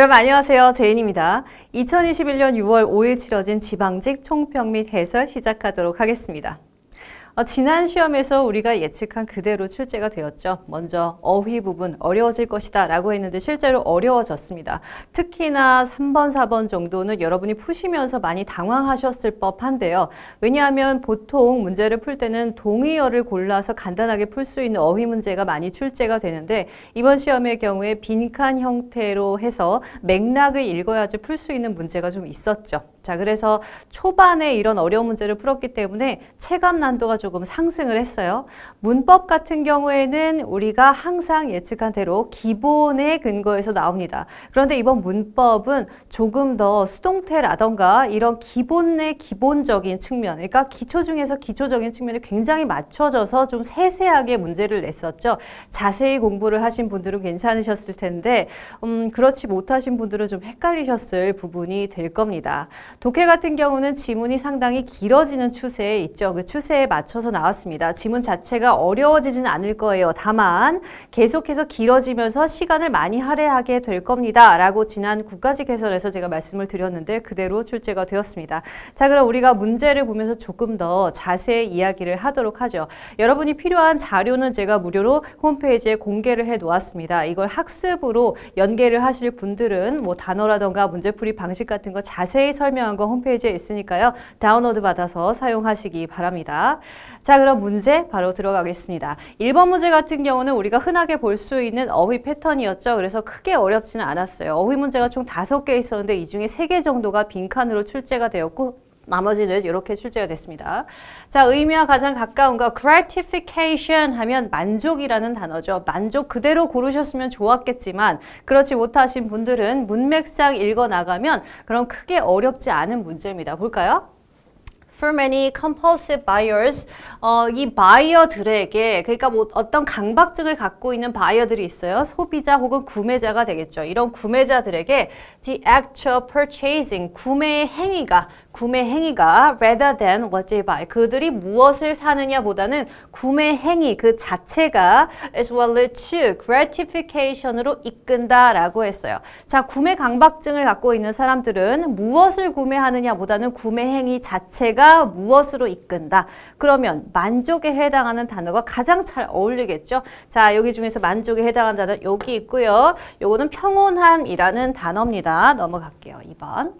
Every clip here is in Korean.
여러분 안녕하세요. 제인입니다. 2021년 6월 5일 치러진 지방직 총평 및 해설 시작하도록 하겠습니다. 어, 지난 시험에서 우리가 예측한 그대로 출제가 되었죠. 먼저 어휘 부분 어려워질 것이다 라고 했는데 실제로 어려워졌습니다. 특히나 3번, 4번 정도는 여러분이 푸시면서 많이 당황하셨을 법한데요. 왜냐하면 보통 문제를 풀 때는 동의어를 골라서 간단하게 풀 수 있는 어휘 문제가 많이 출제가 되는데 이번 시험의 경우에 빈칸 형태로 해서 맥락을 읽어야지 풀 수 있는 문제가 좀 있었죠. 자, 그래서 초반에 이런 어려운 문제를 풀었기 때문에 체감 난도가 조금 상승을 했어요. 문법 같은 경우에는 우리가 항상 예측한 대로 기본에 근거해서 나옵니다. 그런데 이번 문법은 조금 더 수동태라던가 이런 기본의 기본적인 측면, 그러니까 기초 중에서 기초적인 측면에 굉장히 맞춰져서 좀 세세하게 문제를 냈었죠. 자세히 공부를 하신 분들은 괜찮으셨을 텐데, 음, 그렇지 못하신 분들은 좀 헷갈리셨을 부분이 될 겁니다. 독해 같은 경우는 지문이 상당히 길어지는 추세에 있죠. 그 추세에 맞춰서 나왔습니다. 지문 자체가 어려워지진 않을 거예요. 다만 계속해서 길어지면서 시간을 많이 할애하게 될 겁니다. 라고 지난 국가직개설에서 제가 말씀을 드렸는데 그대로 출제가 되었습니다. 자 그럼 우리가 문제를 보면서 조금 더 자세히 이야기를 하도록 하죠. 여러분이 필요한 자료는 제가 무료로 홈페이지에 공개를 해 놓았습니다. 이걸 학습으로 연계를 하실 분들은 뭐 단어라던가 문제풀이 방식 같은 거 자세히 설명 설명한 거 홈페이지에 있으니까요. 다운로드 받아서 사용하시기 바랍니다. 자 그럼 문제 바로 들어가겠습니다. 1번 문제 같은 경우는 우리가 흔하게 볼 수 있는 어휘 패턴이었죠. 그래서 크게 어렵지는 않았어요. 어휘 문제가 총5개 있었는데 이 중에 3개 정도가 빈칸으로 출제가 되었고 나머지는 이렇게 출제가 됐습니다. 자, 의미와 가장 가까운 거 gratification 하면 만족이라는 단어죠. 만족 그대로 고르셨으면 좋았겠지만 그렇지 못하신 분들은 문맥상 읽어 나가면 그럼 크게 어렵지 않은 문제입니다. 볼까요? for many compulsive buyers 어, 이 바이어들에게 그러니까 뭐 어떤 강박증을 갖고 있는 바이어들이 있어요 소비자 혹은 구매자가 되겠죠 이런 구매자들에게 the actual purchasing 구매 행위가 구매 행위가 rather than what they buy 그들이 무엇을 사느냐보다는 구매 행위 그 자체가 as well to gratification으로 이끈다라고 했어요. 자, 구매 강박증을 갖고 있는 사람들은 무엇을 구매하느냐보다는 구매 행위 자체가 무엇으로 이끈다. 그러면 만족에 해당하는 단어가 가장 잘 어울리겠죠. 자, 여기 중에서 만족에 해당하는 단어 여기 있고요. 요거는 평온함이라는 단어입니다. 넘어갈게요. 2번.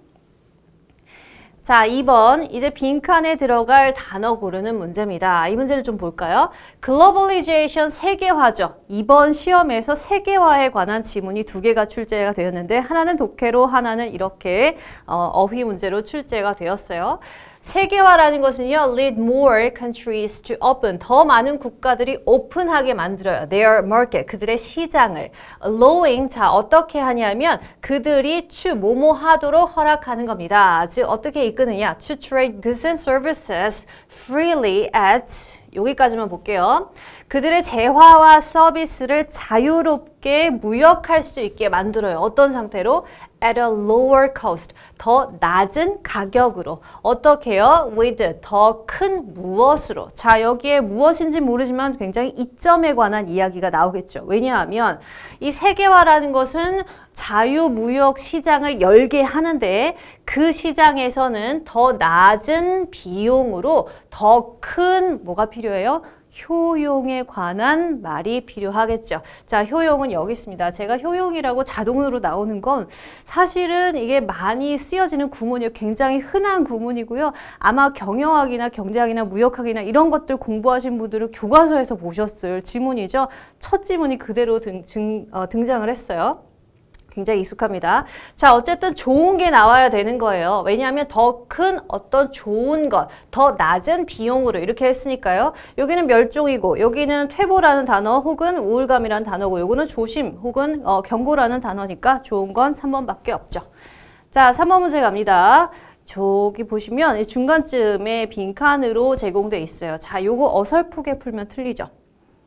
자, 2번 이제 빈칸에 들어갈 단어 고르는 문제입니다. 이 문제를 좀 볼까요? 글로벌리제이션 세계화죠. 이번 시험에서 세계화에 관한 지문이 두 개가 출제가 되었는데 하나는 독해로 하나는 이렇게 어, 어휘 문제로 출제가 되었어요. 세계화라는 것은요, lead more countries to open. 더 많은 국가들이 오픈하게 만들어요. their market. 그들의 시장을. allowing. 자, 어떻게 하냐면 그들이 추 뭐뭐 하도록 허락하는 겁니다. 즉, 어떻게 이끄느냐. to trade goods and services freely at 여기까지만 볼게요. 그들의 재화와 서비스를 자유롭게 무역할 수 있게 만들어요. 어떤 상태로? at a lower cost, 더 낮은 가격으로. 어떻게요? with 더 큰 무엇으로. 자, 여기에 무엇인지 모르지만 굉장히 이점에 관한 이야기가 나오겠죠. 왜냐하면 이 세계화라는 것은 자유무역 시장을 열게 하는데 그 시장에서는 더 낮은 비용으로 더 큰 뭐가 필요해요? 효용에 관한 말이 필요하겠죠. 자, 효용은 여기 있습니다. 제가 효용이라고 자동으로 나오는 건 사실은 이게 많이 쓰여지는 구문이요. 에 굉장히 흔한 구문이고요. 아마 경영학이나 경제학이나 무역학이나 이런 것들 공부하신 분들은 교과서에서 보셨을 지문이죠. 첫 지문이 그대로 등, 등, 어, 등장을 했어요. 굉장히 익숙합니다. 자, 어쨌든 좋은 게 나와야 되는 거예요. 왜냐하면 더 큰 어떤 좋은 것, 더 낮은 비용으로 이렇게 했으니까요. 여기는 멸종이고, 여기는 퇴보라는 단어 혹은 우울감이라는 단어고, 요거는 조심 혹은 어, 경고라는 단어니까 좋은 건 3번밖에 없죠. 자, 3번 문제 갑니다. 저기 보시면 중간쯤에 빈칸으로 제공돼 있어요. 자, 요거 어설프게 풀면 틀리죠.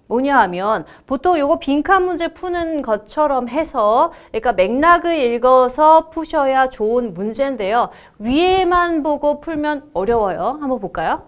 뭐냐 하면 보통 요거 빈칸 문제 푸는 것처럼 해서 그러니까 맥락을 읽어서 푸셔야 좋은 문제인데요. 위에만 보고 풀면 어려워요. 한번 볼까요?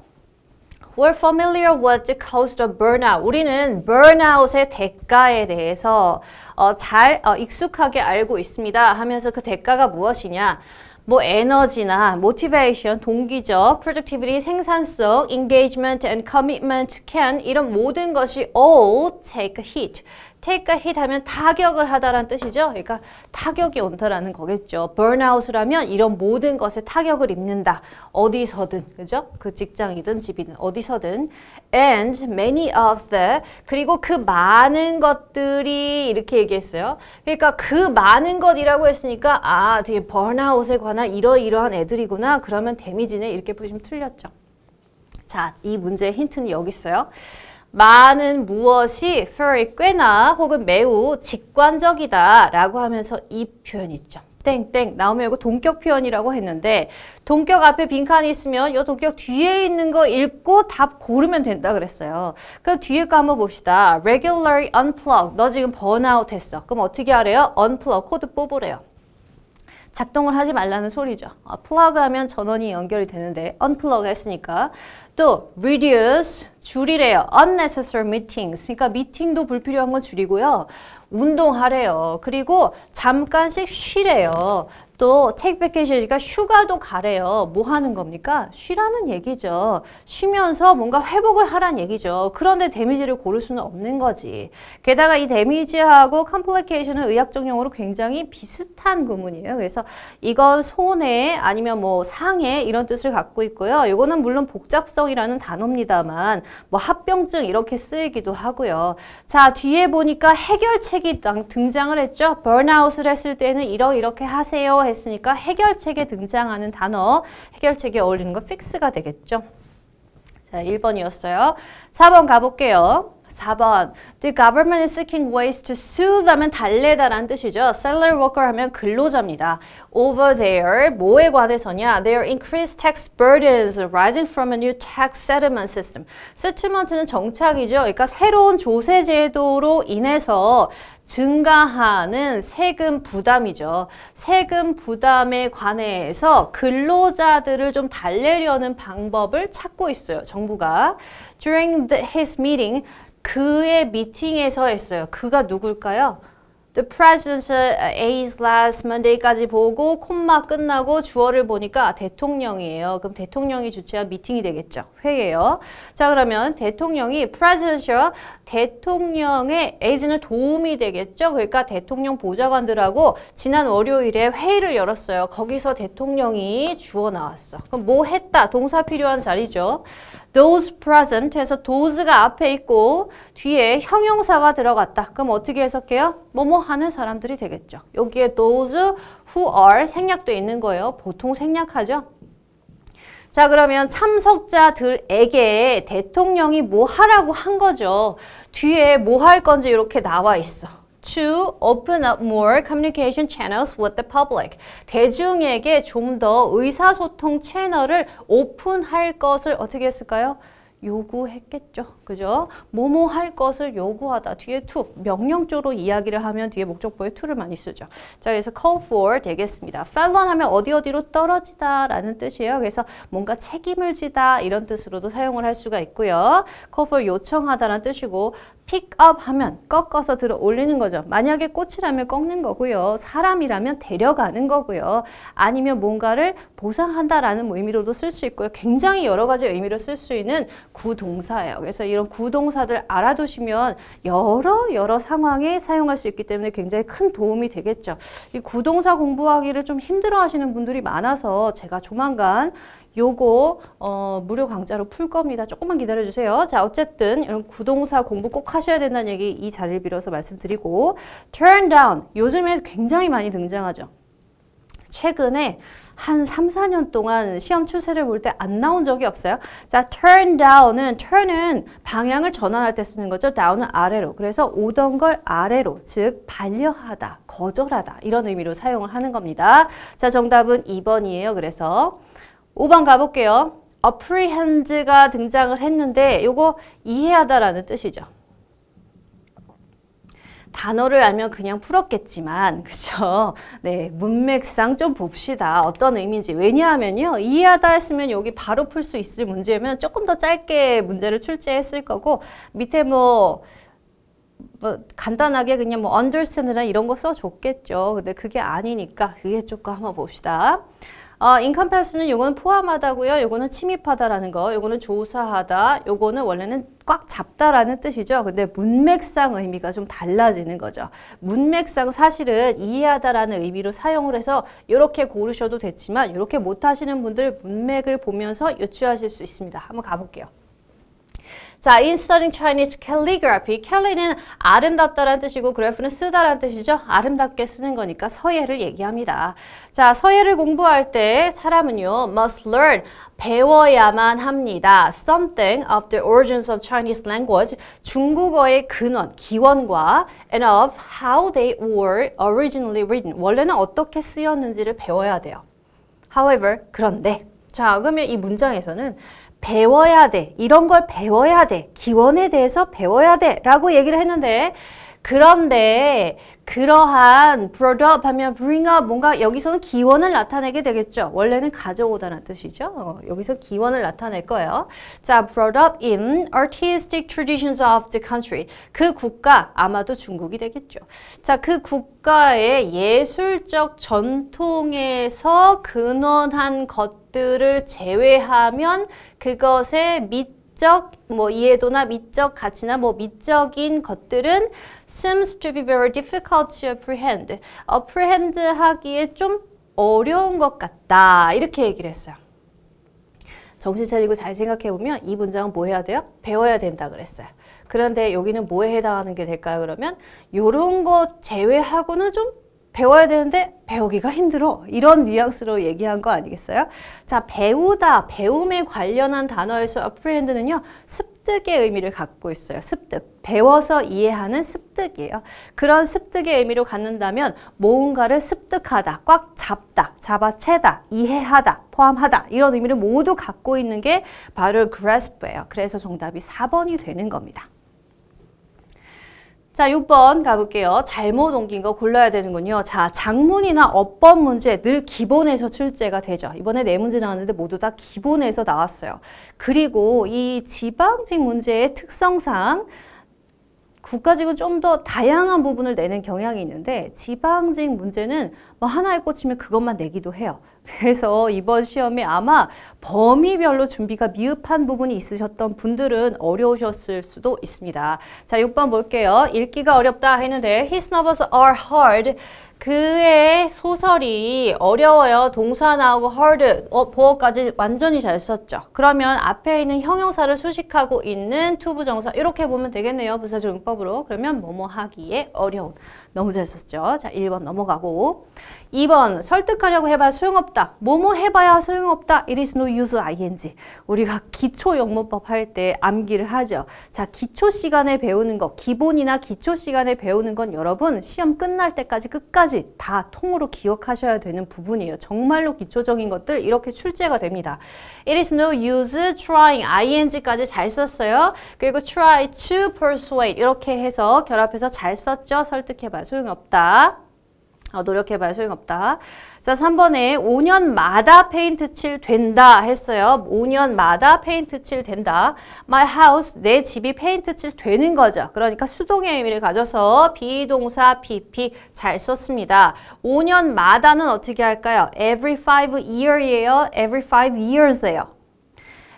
We're familiar with the cost of burnout. 우리는 burnout의 대가에 대해서 어, 잘 어, 익숙하게 알고 있습니다 하면서 그 대가가 무엇이냐. 뭐 에너지나 motivation, 동기죠, productivity, 생산성, engagement and commitment, can 이런 모든 것이 all take a hit. take과 hit 하면 타격을 하다라는 뜻이죠. 그러니까 타격이 온다라는 거겠죠. burnout라면 이런 모든 것에 타격을 입는다. 어디서든, 그죠? 그 직장이든 집이든 어디서든. and many of the 그리고 그 많은 것들이 이렇게 얘기했어요. 그러니까 그 많은 것이라고 했으니까 아, 되게 burnout에 관한 이러이러한 애들이구나. 그러면 데미지네 이렇게 보시면 틀렸죠. 자, 이 문제의 힌트는 여기 있어요. 많은 무엇이 very 꽤나 혹은 매우 직관적이다 라고 하면서 이 표현 있죠. 땡땡 나오면 이거 동격 표현이라고 했는데 동격 앞에 빈칸이 있으면 이 동격 뒤에 있는 거 읽고 답 고르면 된다 그랬어요. 그럼 뒤에 거 한번 봅시다. Regularly unplug. 너 지금 번아웃 했어. 그럼 어떻게 하래요? unplug 코드 뽑으래요. 작동을 하지 말라는 소리죠. 아, 플러그 하면 전원이 연결이 되는데 언플러그 했으니까 또 reduce 줄이래요. unnecessary meetings 그러니까 미팅도 불필요한 건 줄이고요. 운동하래요. 그리고 잠깐씩 쉬래요. 또 take vacation이니까 휴가도 가래요. 뭐 하는 겁니까? 쉬라는 얘기죠. 쉬면서 뭔가 회복을 하라는 얘기죠. 그런데 데미지를 고를 수는 없는 거지. 게다가 이 데미지하고 컴플리케이션은 의학적 용어로 굉장히 비슷한 구문이에요. 그래서 이건 손해 아니면 뭐 상해 이런 뜻을 갖고 있고요. 이거는 물론 복잡성이라는 단어입니다만 뭐 합병증 이렇게 쓰이기도 하고요. 자 뒤에 보니까 해결책이 등장을 했죠. 번아웃을 했을 때는 이러 이렇게 하세요. 했으니까 해결책에 등장하는 단어, 해결책에 어울리는 거 fix가 되겠죠. 자, 1번이었어요. 4번 가볼게요. 4번 The government is seeking ways to soothe 하면 달래다라는 뜻이죠. Salary worker 하면 근로자입니다. Over there, 뭐에 관해서냐? Their increased tax burdens rising from a new tax settlement system. 세트먼트는 정착이죠. 그러니까 새로운 조세 제도로 인해서 증가하는 세금 부담이죠. 세금 부담에 관해서 근로자들을 좀 달래려는 방법을 찾고 있어요. 정부가. During the, his meeting, 그의 미팅에서 했어요. 그가 누굴까요? The p r e s i d e n t i a s last Monday까지 보고 콤마 끝나고 주어를 보니까 대통령이에요. 그럼 대통령이 주최한 미팅이 되겠죠. 회예요. 자 그러면 대통령이 p r e s i d e n t i 대통령의 에이즈는 도움이 되겠죠. 그러니까 대통령 보좌관들하고 지난 월요일에 회의를 열었어요. 거기서 대통령이 주어 나왔어. 그럼 뭐 했다. 동사 필요한 자리죠. those present 해서 those가 앞에 있고 뒤에 형용사가 들어갔다. 그럼 어떻게 해석해요? 뭐뭐 하는 사람들이 되겠죠. 여기에 those who are 생략돼 있는 거예요. 보통 생략하죠. 자 그러면 참석자들에게 대통령이 뭐 하라고 한 거죠. 뒤에 뭐 할 건지 이렇게 나와 있어. to open up more communication channels with the public. 대중에게 좀 더 의사소통 채널을 오픈할 것을 어떻게 했을까요? 요구했겠죠. 그죠? 뭐뭐 할 것을 요구하다. 뒤에 to, 명령조로 이야기를 하면 뒤에 목적부에 to를 많이 쓰죠. 자, 그래서 call for 되겠습니다. fell on 하면 어디 어디로 떨어지다 라는 뜻이에요. 그래서 뭔가 책임을 지다 이런 뜻으로도 사용을 할 수가 있고요. call for 요청하다라는 뜻이고 pick up 하면 꺾어서 들어 올리는 거죠. 만약에 꽃이라면 꺾는 거고요. 사람이라면 데려가는 거고요. 아니면 뭔가를 보상한다라는 의미로도 쓸 수 있고요. 굉장히 여러 가지 의미로 쓸 수 있는 구동사예요. 그래서 이런 구동사들 알아두시면 여러 여러 상황에 사용할 수 있기 때문에 굉장히 큰 도움이 되겠죠. 이 구동사 공부하기를 좀 힘들어 하시는 분들이 많아서 제가 조만간 요거 어, 무료 강좌로 풀 겁니다. 조금만 기다려주세요. 자 어쨌든 이런 구동사 공부 꼭 하셔야 된다는 얘기 이 자리를 빌어서 말씀드리고 turn down 요즘에 굉장히 많이 등장하죠. 최근에 한 3, 4년 동안 시험 추세를 볼 때 안 나온 적이 없어요. 자, turn down은 turn은 방향을 전환할 때 쓰는 거죠. down은 아래로. 그래서 오던 걸 아래로, 즉 반려하다, 거절하다 이런 의미로 사용을 하는 겁니다. 자, 정답은 2번이에요. 그래서 5번 가볼게요. apprehend가 등장을 했는데 이거 이해하다라는 뜻이죠. 단어를 알면 그냥 풀었겠지만 그죠? 네, 문맥상 좀 봅시다. 어떤 의미인지. 왜냐하면요. 이해하다 했으면 여기 바로 풀 수 있을 문제면 조금 더 짧게 문제를 출제했을 거고 밑에 뭐, 뭐 간단하게 그냥 뭐 understand나 이런 거 써줬겠죠. 근데 그게 아니니까 그게 조금 한번 봅시다. 어, 인컴패스는 요거는 포함하다고요. 요거는 침입하다라는 거. 요거는 조사하다. 요거는 원래는 꽉 잡다라는 뜻이죠. 근데 문맥상 의미가 좀 달라지는 거죠. 문맥상 사실은 이해하다라는 의미로 사용을 해서 이렇게 고르셔도 됐지만 이렇게 못하시는 분들 문맥을 보면서 유추하실 수 있습니다. 한번 가볼게요. 자, in studying Chinese calligraphy, calli는 아름답다라는 뜻이고 그래프는 쓰다라는 뜻이죠. 아름답게 쓰는 거니까 서예를 얘기합니다. 자, 서예를 공부할 때 사람은요, must learn, 배워야만 합니다. Something of the origins of Chinese language, 중국어의 근원, 기원과 and of how they were originally written, 원래는 어떻게 쓰였는지를 배워야 돼요. However, 그런데, 자, 그러면 이 문장에서는 배워야 돼. 이런 걸 배워야 돼. 기원에 대해서 배워야 돼. 라고 얘기를 했는데 그런데 그러한 brought up 하면 bring up 뭔가 여기서는 기원을 나타내게 되겠죠. 원래는 가져오다라는 뜻이죠. 어, 여기서 기원을 나타낼 거예요. 자, brought up in artistic traditions of the country. 그 국가 아마도 중국이 되겠죠. 자, 그 국가의 예술적 전통에서 근원한 것 것들을 제외하면 그것의 미적 뭐 이해도나 미적 가치나 뭐 미적인 것들은 seems to be very difficult to apprehend. apprehend 하기에 좀 어려운 것 같다. 이렇게 얘기를 했어요. 정신 차리고 잘 생각해보면 이 문장은 뭐 해야 돼요? 배워야 된다 그랬어요. 그런데 여기는 뭐에 해당하는 게 될까요? 그러면 이런 거 제외하고는 좀 배워야 되는데 배우기가 힘들어. 이런 뉘앙스로 얘기한 거 아니겠어요? 자, 배우다, 배움에 관련한 단어에서 apprehend는요. 습득의 의미를 갖고 있어요. 습득. 배워서 이해하는 습득이에요. 그런 습득의 의미로 갖는다면 뭔가를 습득하다, 꽉 잡다, 잡아채다, 이해하다, 포함하다 이런 의미를 모두 갖고 있는 게 바로 grasp예요. 그래서 정답이 4번이 되는 겁니다. 자, 6번 가볼게요. 잘못 옮긴 거 골라야 되는군요. 자, 장문이나 어법 문제 늘 기본에서 출제가 되죠. 이번에 네 문제 나왔는데 모두 다 기본에서 나왔어요. 그리고 이 지방직 문제의 특성상 국가직은 좀 더 다양한 부분을 내는 경향이 있는데 지방직 문제는 뭐 하나에 꽂히면 그것만 내기도 해요. 그래서 이번 시험에 아마 범위별로 준비가 미흡한 부분이 있으셨던 분들은 어려우셨을 수도 있습니다. 자, 6번 볼게요. 읽기가 어렵다 했는데 His novels are hard. 그의 소설이 어려워요. 동사 나오고 hard, 어, 보어까지 완전히 잘 썼죠. 그러면 앞에 있는 형용사를 수식하고 있는 투부정사 이렇게 보면 되겠네요. 부사적 용법으로. 그러면 뭐뭐 하기에 어려운. 너무 잘 썼죠. 자, 1번 넘어가고 2번 설득하려고 해봐야 소용없다. 뭐뭐 해봐야 소용없다. It is no use ing. 우리가 기초 영문법 할 때 암기를 하죠. 자, 기초 시간에 배우는 거, 기본이나 기초 시간에 배우는 건 여러분 시험 끝날 때까지 끝까지 다 통으로 기억하셔야 되는 부분이에요. 정말로 기초적인 것들 이렇게 출제가 됩니다. It is no use trying ing까지 잘 썼어요. 그리고 try to persuade 이렇게 해서 결합해서 잘 썼죠. 설득해봐야 소용없다. 어, 노력해봐야 소용없다. 자, 3번에 5년마다 페인트 칠 된다 했어요. 5년마다 페인트 칠 된다. My house, 내 집이 페인트 칠 되는 거죠. 그러니까 수동의 의미를 가져서 비동사 pp 잘 썼습니다. 5년마다는 어떻게 할까요? Every 5 year이에요. Every 5 years예요.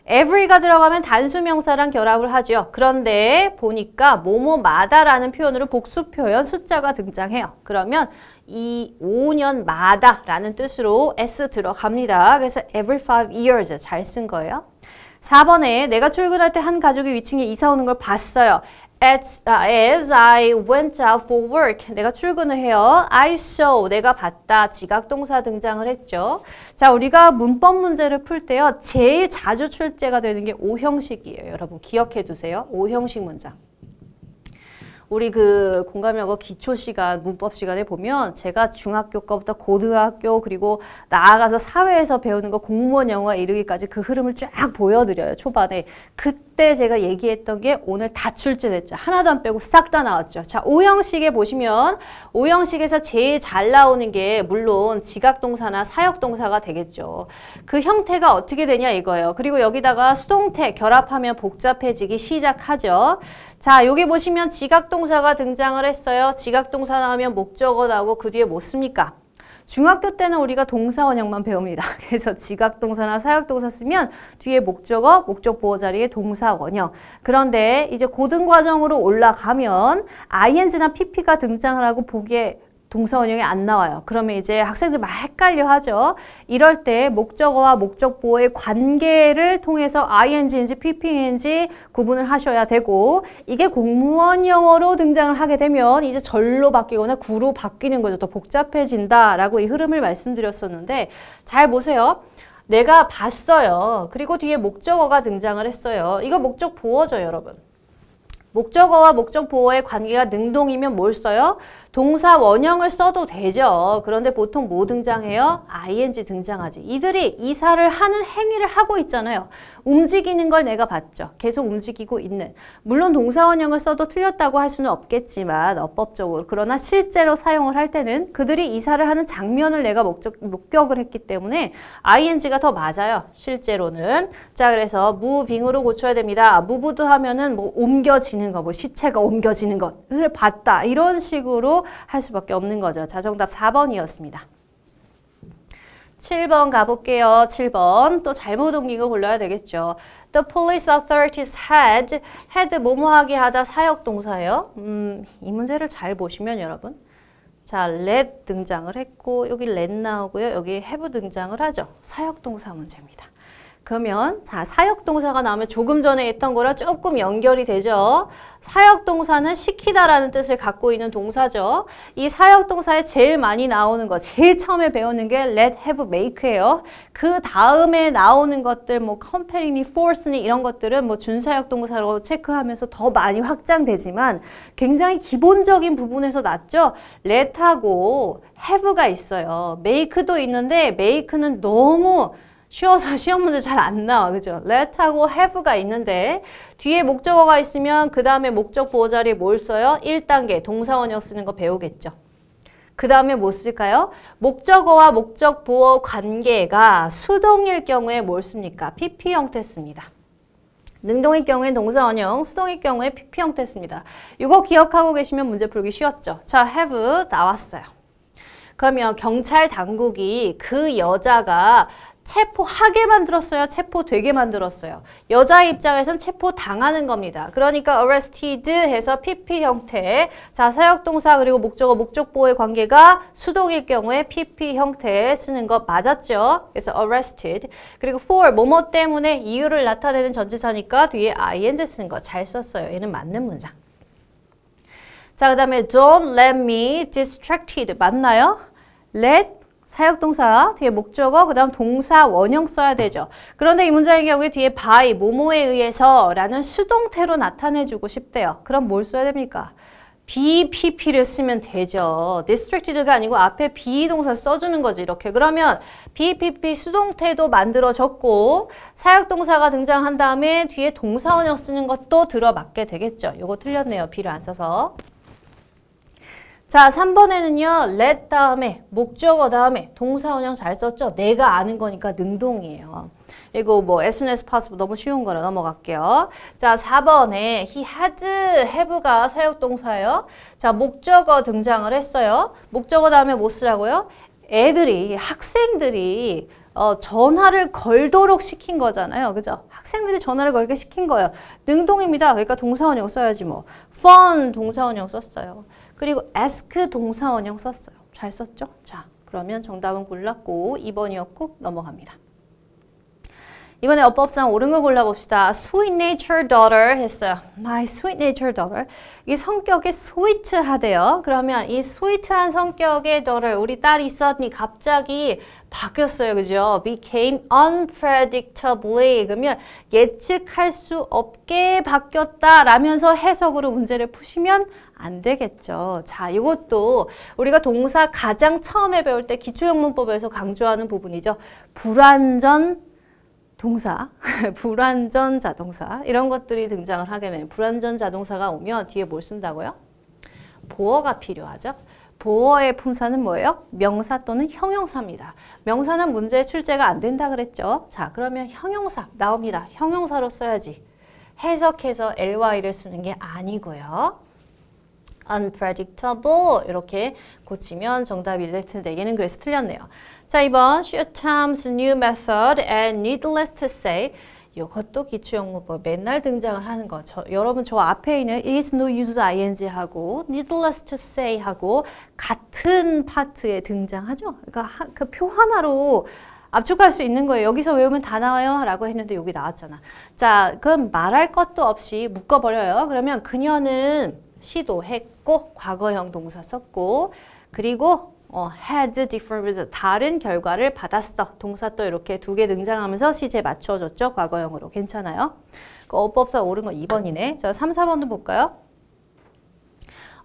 every가 들어가면 단수명사랑 결합을 하죠. 그런데 보니까 뭐뭐마다라는 표현으로 복수 표현 숫자가 등장해요. 그러면 이 5년마다라는 뜻으로 s 들어갑니다. 그래서 every five years 잘 쓴 거예요. 4번에 내가 출근할 때 한 가족이 위층에 이사 오는 걸 봤어요. As, 아, as I went out for work, 내가 출근을 해요. I saw, 내가 봤다. 지각동사 등장을 했죠. 자, 우리가 문법 문제를 풀 때요. 제일 자주 출제가 되는 게 오형식이에요. 여러분 기억해 두세요. 오형식 문장. 우리 그공감영어 기초 시간, 문법 시간에 보면 제가 중학교 거부터 고등학교 그리고 나아가서 사회에서 배우는 거 공무원 영어에 이르기까지 그 흐름을 쫙 보여드려요. 초반에. 그 그때 제가 얘기했던 게 오늘 다 출제됐죠. 하나도 안 빼고 싹 다 나왔죠. 자, 오형식에 보시면 오형식에서 제일 잘 나오는 게 물론 지각동사나 사역동사가 되겠죠. 그 형태가 어떻게 되냐 이거예요. 그리고 여기다가 수동태 결합하면 복잡해지기 시작하죠. 자, 여기 보시면 지각동사가 등장을 했어요. 지각동사 나오면 목적어 나오고 그 뒤에 뭐 씁니까? 중학교 때는 우리가 동사원형만 배웁니다. 그래서 지각동사나 사역동사 쓰면 뒤에 목적어, 목적 보호 자리에 동사원형. 그런데 이제 고등과정으로 올라가면 ing나 pp가 등장을 하고 보기에 동사원형이 안 나와요. 그러면 이제 학생들 막 헷갈려 하죠. 이럴 때 목적어와 목적 보호의 관계를 통해서 ing인지 pp인지 구분을 하셔야 되고 이게 공무원 영어로 등장을 하게 되면 이제 절로 바뀌거나 구로 바뀌는 거죠. 더 복잡해진다라고 이 흐름을 말씀드렸었는데 잘 보세요. 내가 봤어요. 그리고 뒤에 목적어가 등장을 했어요. 이거 목적 보호죠, 여러분. 목적어와 목적 보호의 관계가 능동이면 뭘 써요? 동사 원형을 써도 되죠. 그런데 보통 뭐 등장해요? ing 등장하지. 이들이 이사를 하는 행위를 하고 있잖아요. 움직이는 걸 내가 봤죠. 계속 움직이고 있는. 물론 동사 원형을 써도 틀렸다고 할 수는 없겠지만 어법적으로. 그러나 실제로 사용을 할 때는 그들이 이사를 하는 장면을 내가 목적, 목격을 했기 때문에 ing가 더 맞아요. 실제로는. 자 그래서 moving으로 고쳐야 됩니다. moved 하면은 뭐 옮겨지는 거, 뭐 시체가 옮겨지는 것을 봤다. 이런 식으로 할 수밖에 없는 거죠. 자, 정답 4번이었습니다. 7번 가볼게요. 7번. 또 잘못 옮기고 골라야 되겠죠. The police authorities had. had 뭐뭐하게 하다 사역 동사예요. 음, 이 문제를 잘 보시면 여러분. 자, let 등장을 했고 여기 let 나오고요. 여기 have 등장을 하죠. 사역 동사 문제입니다. 그러면 자 사역동사가 나오면 조금 전에 했던 거랑 조금 연결이 되죠. 사역동사는 시키다라는 뜻을 갖고 있는 동사죠. 이 사역동사에 제일 많이 나오는 거, 제일 처음에 배우는 게 let, have, make예요. 그 다음에 나오는 것들, 뭐 comparing이, force니 이런 것들은 뭐 준사역동사로 체크하면서 더 많이 확장되지만 굉장히 기본적인 부분에서 났죠 let하고 have가 있어요. make도 있는데 make는 너무 쉬워서 시험 문제 잘 안 나와. 그죠? let하고 have가 있는데 뒤에 목적어가 있으면 그 다음에 목적 보호 자리에 뭘 써요? 1단계 동사원형 쓰는 거 배우겠죠. 그 다음에 뭐 쓸까요? 목적어와 목적 보호 관계가 수동일 경우에 뭘 씁니까? PP 형태 씁니다. 능동일 경우엔 동사원형, 수동일 경우에 PP 형태 씁니다. 이거 기억하고 계시면 문제 풀기 쉬웠죠. 자, have 나왔어요. 그러면 경찰 당국이 그 여자가 체포하게 만들었어요. 체포되게 만들었어요. 여자 입장에선 체포당하는 겁니다. 그러니까 arrested 해서 pp 형태의 자 사역동사 그리고 목적어 목적보의 관계가 수동일 경우에 pp 형태에 쓰는 거 맞았죠. 그래서 arrested 그리고 for 뭐뭐 때문에 이유를 나타내는 전치사니까 뒤에 ing 쓰는 거 잘 썼어요. 얘는 맞는 문장. 자, 그 다음에 don't let me distracted 맞나요? let 사역동사 뒤에 목적어 그 다음 동사 원형 써야 되죠. 그런데 이 문장의 경우에 뒤에 by 모모에 의해서 라는 수동태로 나타내주고 싶대요. 그럼 뭘 써야 됩니까? BPP를 쓰면 되죠. distracted가 아니고 앞에 비동사 써주는 거지 이렇게. 그러면 BPP 수동태도 만들어졌고 사역동사가 등장한 다음에 뒤에 동사원형 쓰는 것도 들어맞게 되겠죠. 요거 틀렸네요. B를 안 써서. 자, 3번에는요. let 다음에 목적어 다음에 동사 원형 잘 썼죠? 내가 아는 거니까 능동이에요. 이거 뭐 as soon as possible 너무 쉬운 거라 넘어갈게요. 자, 4번에 he had, have가 사역동사예요. 자, 목적어 등장을 했어요. 목적어 다음에 뭐 쓰라고요? 애들이, 학생들이 어, 전화를 걸도록 시킨 거잖아요. 그죠? 학생들이 전화를 걸게 시킨 거예요. 능동입니다. 그러니까 동사원형 써야지 뭐. fun 동사원형 썼어요. 그리고 ask 동사원형 썼어요. 잘 썼죠? 자, 그러면 정답은 골랐고 2번이었고 넘어갑니다. 이번에 어법상 옳은 거 골라봅시다. Sweet nature daughter 했어요. My sweet nature daughter. 이 성격이 sweet하대요. 그러면 이 sweet한 성격의 daughter, 우리 딸이 있었니 갑자기 바뀌었어요. 그죠? became unpredictably. 그러면 예측할 수 없게 바뀌었다 라면서 해석으로 문제를 푸시면 안 되겠죠. 자, 이것도 우리가 동사 가장 처음에 배울 때 기초영문법에서 강조하는 부분이죠. 불완전 동사, 불완전 자동사 이런 것들이 등장을 하게 되면 불완전 자동사가 오면 뒤에 뭘 쓴다고요? 보어가 필요하죠. 보어의 품사는 뭐예요? 명사 또는 형용사입니다. 명사는 문제의 출제가 안 된다 그랬죠. 자, 그러면 형용사 나옵니다. 형용사로 써야지. 해석해서 ly를 쓰는 게 아니고요. unpredictable 이렇게 고치면 정답일될 텐데 얘는 그래서 틀렸네요. 자 2번 she a t t e m s new method and needless to say 이것도 기초용어법 맨날 등장을 하는 거. 저, 여러분 저 앞에 있는 is no use ing 하고 needless to say 하고 같은 파트에 등장하죠. 그러니까 하, 그표 하나로 압축할 수 있는 거예요. 여기서 외우면 다 나와요 라고 했는데 여기 나왔잖아. 자 그럼 말할 것도 없이 묶어버려요. 그러면 그녀는 시도했고 썼고 과거형 동사 썼고 그리고 어, had different result, 다른 결과를 받았어. 동사 또 이렇게 두 개 등장하면서 시제 맞춰줬죠. 과거형으로. 괜찮아요. 그 어법사 옳은 건 2번이네. 저 3, 4번도 볼까요?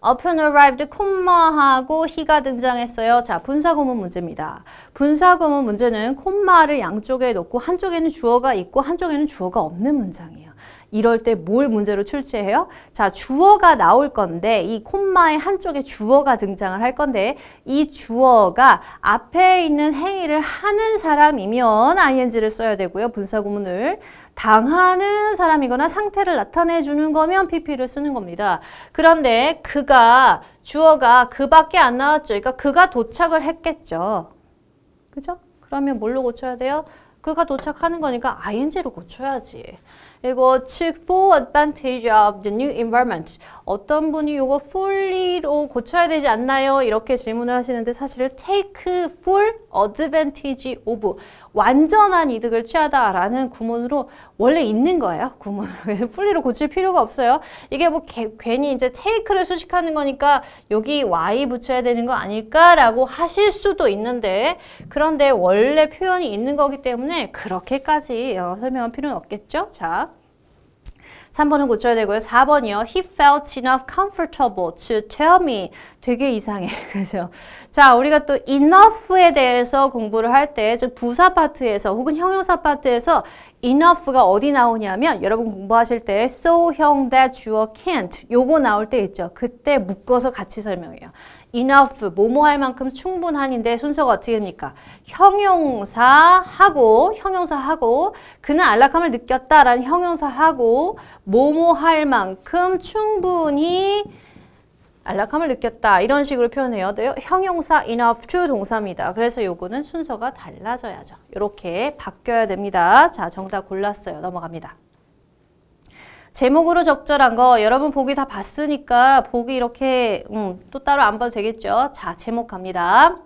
upon arrived, 콤마하고 he가 등장했어요. 자, 분사구문 문제입니다. 분사구문 문제는 콤마를 양쪽에 놓고 한쪽에는 주어가 있고 한쪽에는 주어가 없는 문장이에요. 이럴 때 뭘 문제로 출제해요? 자, 주어가 나올 건데 이 콤마의 한쪽에 주어가 등장을 할 건데 이 주어가 앞에 있는 행위를 하는 사람이면 ing를 써야 되고요. 분사구문을 당하는 사람이거나 상태를 나타내 주는 거면 pp를 쓰는 겁니다. 그런데 그가 주어가 그밖에 안 나왔죠. 그러니까 그가 도착을 했겠죠. 그죠? 그러면 뭘로 고쳐야 돼요? 그가 도착하는 거니까 ing로 고쳐야지. 이거 took full advantage of the new environment. 어떤 분이 이거 fully로 고쳐야 되지 않나요? 이렇게 질문을 하시는데 사실은 take full advantage of 완전한 이득을 취하다라는 구문으로 원래 있는 거예요. 구문으로. 그래서 풀리로 고칠 필요가 없어요. 이게 뭐 개, 괜히 이제 테이크를 수식하는 거니까 여기 y 붙여야 되는 거 아닐까라고 하실 수도 있는데 그런데 원래 표현이 있는 거기 때문에 그렇게까지 어, 설명할 필요는 없겠죠. 자. 3번은 고쳐야 되고요. 4번이요. He felt enough comfortable to tell me. 되게 이상해. 그죠? 자, 우리가 또 enough에 대해서 공부를 할 때, 즉, 부사 파트에서 혹은 형용사 파트에서 enough가 어디 나오냐면, 여러분 공부하실 때 so 형 that you can't 요거 나올 때 있죠. 그때 묶어서 같이 설명해요. enough, 뭐뭐 할 만큼 충분한인데 순서가 어떻게 됩니까? 형용사하고, 형용사하고, 그는 안락함을 느꼈다라는 형용사하고, 뭐뭐 할 만큼 충분히 안락함을 느꼈다 이런 식으로 표현해요. 야돼 네, 형용사 enough to 동사입니다. 그래서 요거는 순서가 달라져야죠. 이렇게 바뀌어야 됩니다. 자 정답 골랐어요. 넘어갑니다. 제목으로 적절한 거 여러분 보기 다 봤으니까 보기 이렇게 음, 또 따로 안 봐도 되겠죠. 자 제목 갑니다.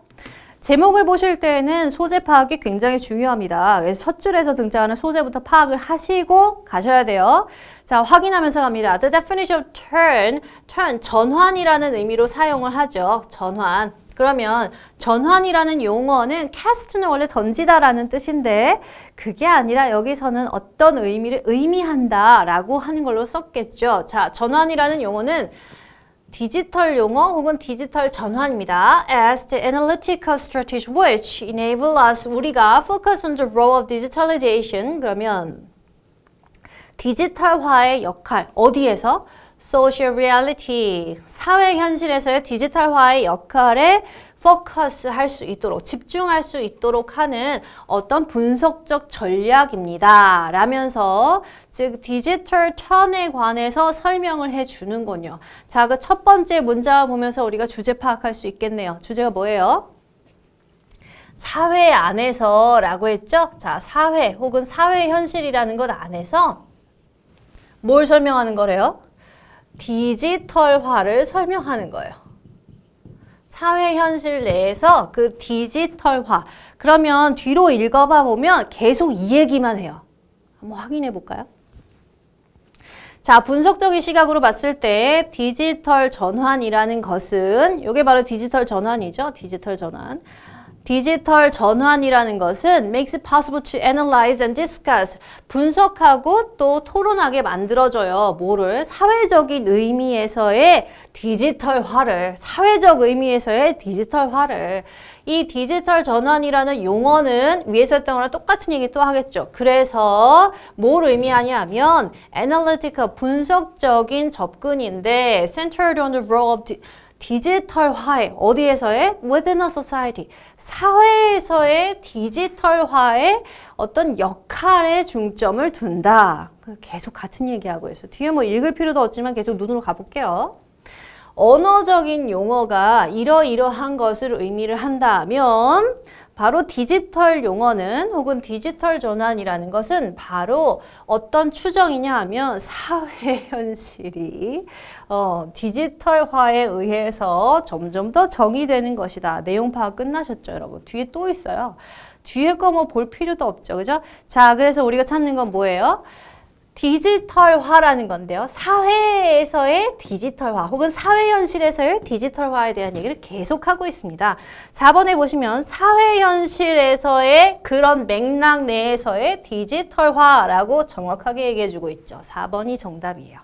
제목을 보실 때에는 소재 파악이 굉장히 중요합니다. 그래서 첫 줄에서 등장하는 소재부터 파악을 하시고 가셔야 돼요. 자, 확인하면서 갑니다. The definition of turn, turn, 전환이라는 의미로 사용을 하죠. 전환. 그러면 전환이라는 용어는 cast는 원래 던지다라는 뜻인데 그게 아니라 여기서는 어떤 의미를 의미한다라고 하는 걸로 썼겠죠. 자, 전환이라는 용어는 디지털 용어 혹은 디지털 전환입니다. As the analytical strategy which enable us 우리가 focus on the role of digitalization 그러면 디지털화의 역할 어디에서 social reality, 사회 현실에서의 디지털화의 역할에 포커스 할 수 있도록, 집중할 수 있도록 하는 어떤 분석적 전략입니다. 라면서 즉 디지털 턴에 관해서 설명을 해주는군요. 자, 그 첫 번째 문자 보면서 우리가 주제 파악할 수 있겠네요. 주제가 뭐예요? 사회 안에서 라고 했죠? 자, 사회 혹은 사회 현실이라는 것 안에서 뭘 설명하는 거래요? 디지털화를 설명하는 거예요. 사회 현실 내에서 그 디지털화. 그러면 뒤로 읽어봐 보면 계속 이 얘기만 해요. 한번 확인해 볼까요? 자, 분석적인 시각으로 봤을 때 디지털 전환이라는 것은 이게 바로 디지털 전환이죠. 디지털 전환. 디지털 전환이라는 것은 makes it possible to analyze and discuss 분석하고 또 토론하게 만들어줘요. 뭐를? 사회적인 의미에서의 디지털화를 사회적 의미에서의 디지털화를 이 디지털 전환이라는 용어는 위에서 했던 거랑 똑같은 얘기 또 하겠죠. 그래서 뭘 의미하냐면 analytical 분석적인 접근인데 centered on the role of 디지털화에 어디에서의 within a society 사회에서의 디지털화에 어떤 역할에 중점을 둔다. 그 계속 같은 얘기하고 있어요. 뒤에 뭐 읽을 필요도 없지만 계속 눈으로 가볼게요. 언어적인 용어가 이러이러한 것을 의미를 한다면 바로 디지털 용어는 혹은 디지털 전환이라는 것은 바로 어떤 추정이냐 하면 사회 현실이 어, 디지털화에 의해서 점점 더 정의되는 것이다. 내용 파악 끝나셨죠, 여러분? 뒤에 또 있어요. 뒤에 거 뭐 볼 필요도 없죠, 그죠? 자, 그래서 우리가 찾는 건 뭐예요? 디지털화라는 건데요. 사회에서의 디지털화 혹은 사회현실에서의 디지털화에 대한 얘기를 계속하고 있습니다. 4번에 보시면 사회현실에서의 그런 맥락 내에서의 디지털화라고 정확하게 얘기해주고 있죠. 4번이 정답이에요.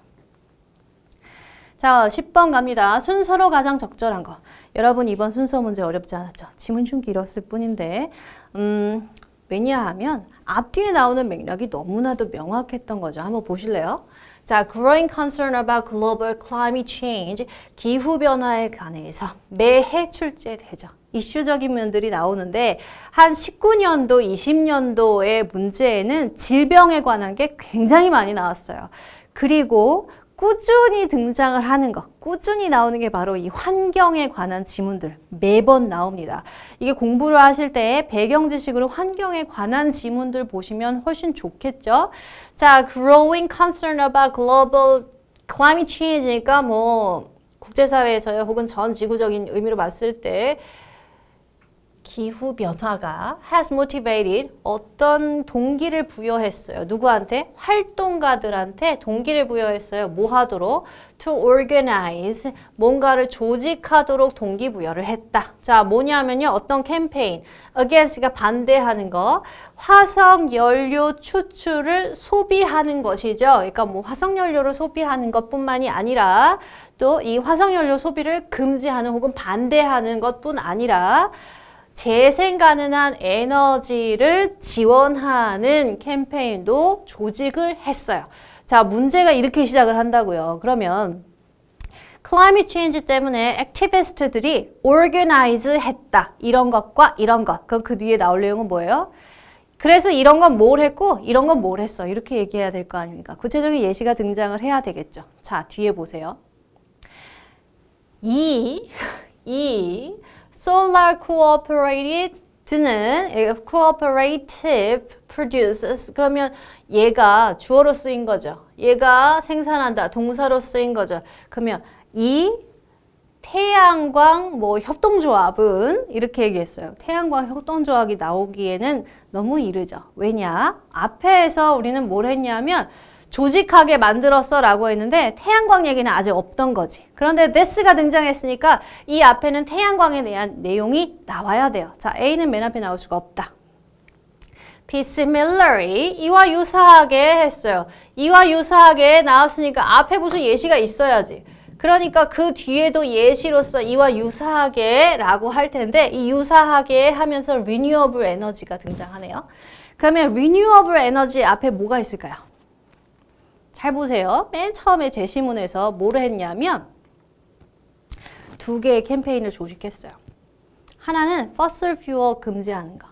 자, 10번 갑니다. 순서로 가장 적절한 거. 여러분 이번 순서 문제 어렵지 않았죠? 지문 좀 길었을 뿐인데 음, 왜냐하면 앞뒤에 나오는 맥락이 너무나도 명확했던 거죠. 한번 보실래요? 자, growing concern about global climate change, 기후변화에 관해서 매해 출제되죠. 이슈적인 면들이 나오는데 한 19년도, 20년도의 문제에는 질병에 관한 게 굉장히 많이 나왔어요. 그리고 꾸준히 등장을 하는 것, 꾸준히 나오는 게 바로 이 환경에 관한 지문들 매번 나옵니다. 이게 공부를 하실 때 배경 지식으로 환경에 관한 지문들 보시면 훨씬 좋겠죠. 자, growing concern about global climate change니까 뭐 국제사회에서요 혹은 전 지구적인 의미로 봤을 때 기후 변화가 has motivated 어떤 동기를 부여했어요. 누구한테? 활동가들한테 동기를 부여했어요. 뭐 하도록? to organize 뭔가를 조직하도록 동기 부여를 했다. 자, 뭐냐면요. 어떤 캠페인 against가 반대하는 거. 화석 연료 추출을 소비하는 것이죠. 그러니까 뭐 화석 연료를 소비하는 것뿐만이 아니라 또 이 화석 연료 소비를 금지하는 혹은 반대하는 것뿐 아니라 재생 가능한 에너지를 지원하는 캠페인도 조직을 했어요. 자, 문제가 이렇게 시작을 한다고요. 그러면 클라이밋 체인지 때문에 액티비스트들이 organize 했다. 이런 것과 이런 것. 그럼 그 뒤에 나올 내용은 뭐예요? 그래서 이런 건 뭘 했고 이런 건 뭘 했어. 이렇게 얘기해야 될 거 아닙니까? 구체적인 예시가 등장을 해야 되겠죠. 자, 뒤에 보세요. 이, 이 Solar cooperative는 예, cooperative produces 그러면 얘가 주어로 쓰인 거죠. 얘가 생산한다. 동사로 쓰인 거죠. 그러면 이 태양광 뭐 협동조합은 이렇게 얘기했어요. 태양광 협동조합이 나오기에는 너무 이르죠. 왜냐? 앞에서 우리는 뭘 했냐면 조직하게 만들었어 라고 했는데 태양광 얘기는 아직 없던 거지. 그런데 데스가 등장했으니까 이 앞에는 태양광에 대한 내용이 나와야 돼요. 자, A는 맨 앞에 나올 수가 없다. 비스밀러리 이와 유사하게 했어요. 이와 유사하게 나왔으니까 앞에 무슨 예시가 있어야지. 그러니까 그 뒤에도 예시로서 이와 유사하게 라고 할 텐데 이 유사하게 하면서 리뉴어블 에너지가 등장하네요. 그러면 리뉴어블 에너지 앞에 뭐가 있을까요? 잘 보세요. 맨 처음에 제시문에서 뭘 했냐면 두 개의 캠페인을 조직했어요. 하나는 fossil fuel 금지하는 거.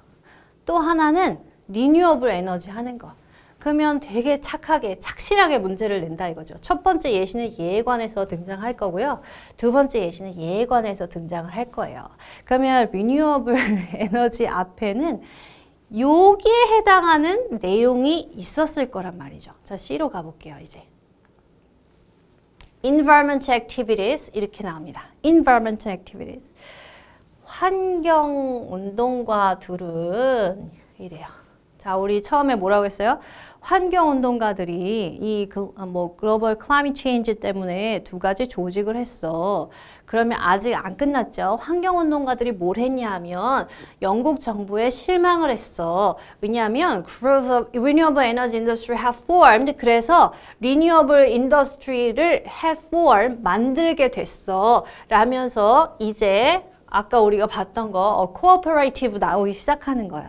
또 하나는 리뉴어블 에너지 하는 거. 그러면 되게 착하게 착실하게 문제를 낸다 이거죠. 첫 번째 예시는 예관에서 등장할 거고요. 두 번째 예시는 예관에서 등장을 할 거예요. 그러면 리뉴어블 에너지 앞에는 여기에 해당하는 내용이 있었을 거란 말이죠. 자, C로 가볼게요, 이제. Environment activities 이렇게 나옵니다. Environment activities. 환경 운동과 둘은 이래요. 자, 우리 처음에 뭐라고 했어요? 환경운동가들이 이그뭐 아, 글로벌 클라이밋 체인지 때문에 두 가지 조직을 했어. 그러면 아직 안 끝났죠. 환경운동가들이 뭘 했냐 면 영국 정부에 실망을 했어. 왜냐하면 Renewable Energy Industry have formed. 그래서 Renewable Industry를 have formed, 만들게 됐어. 라면서 이제 아까 우리가 봤던 거 어, 코어퍼레이티브 나오기 시작하는 거예요.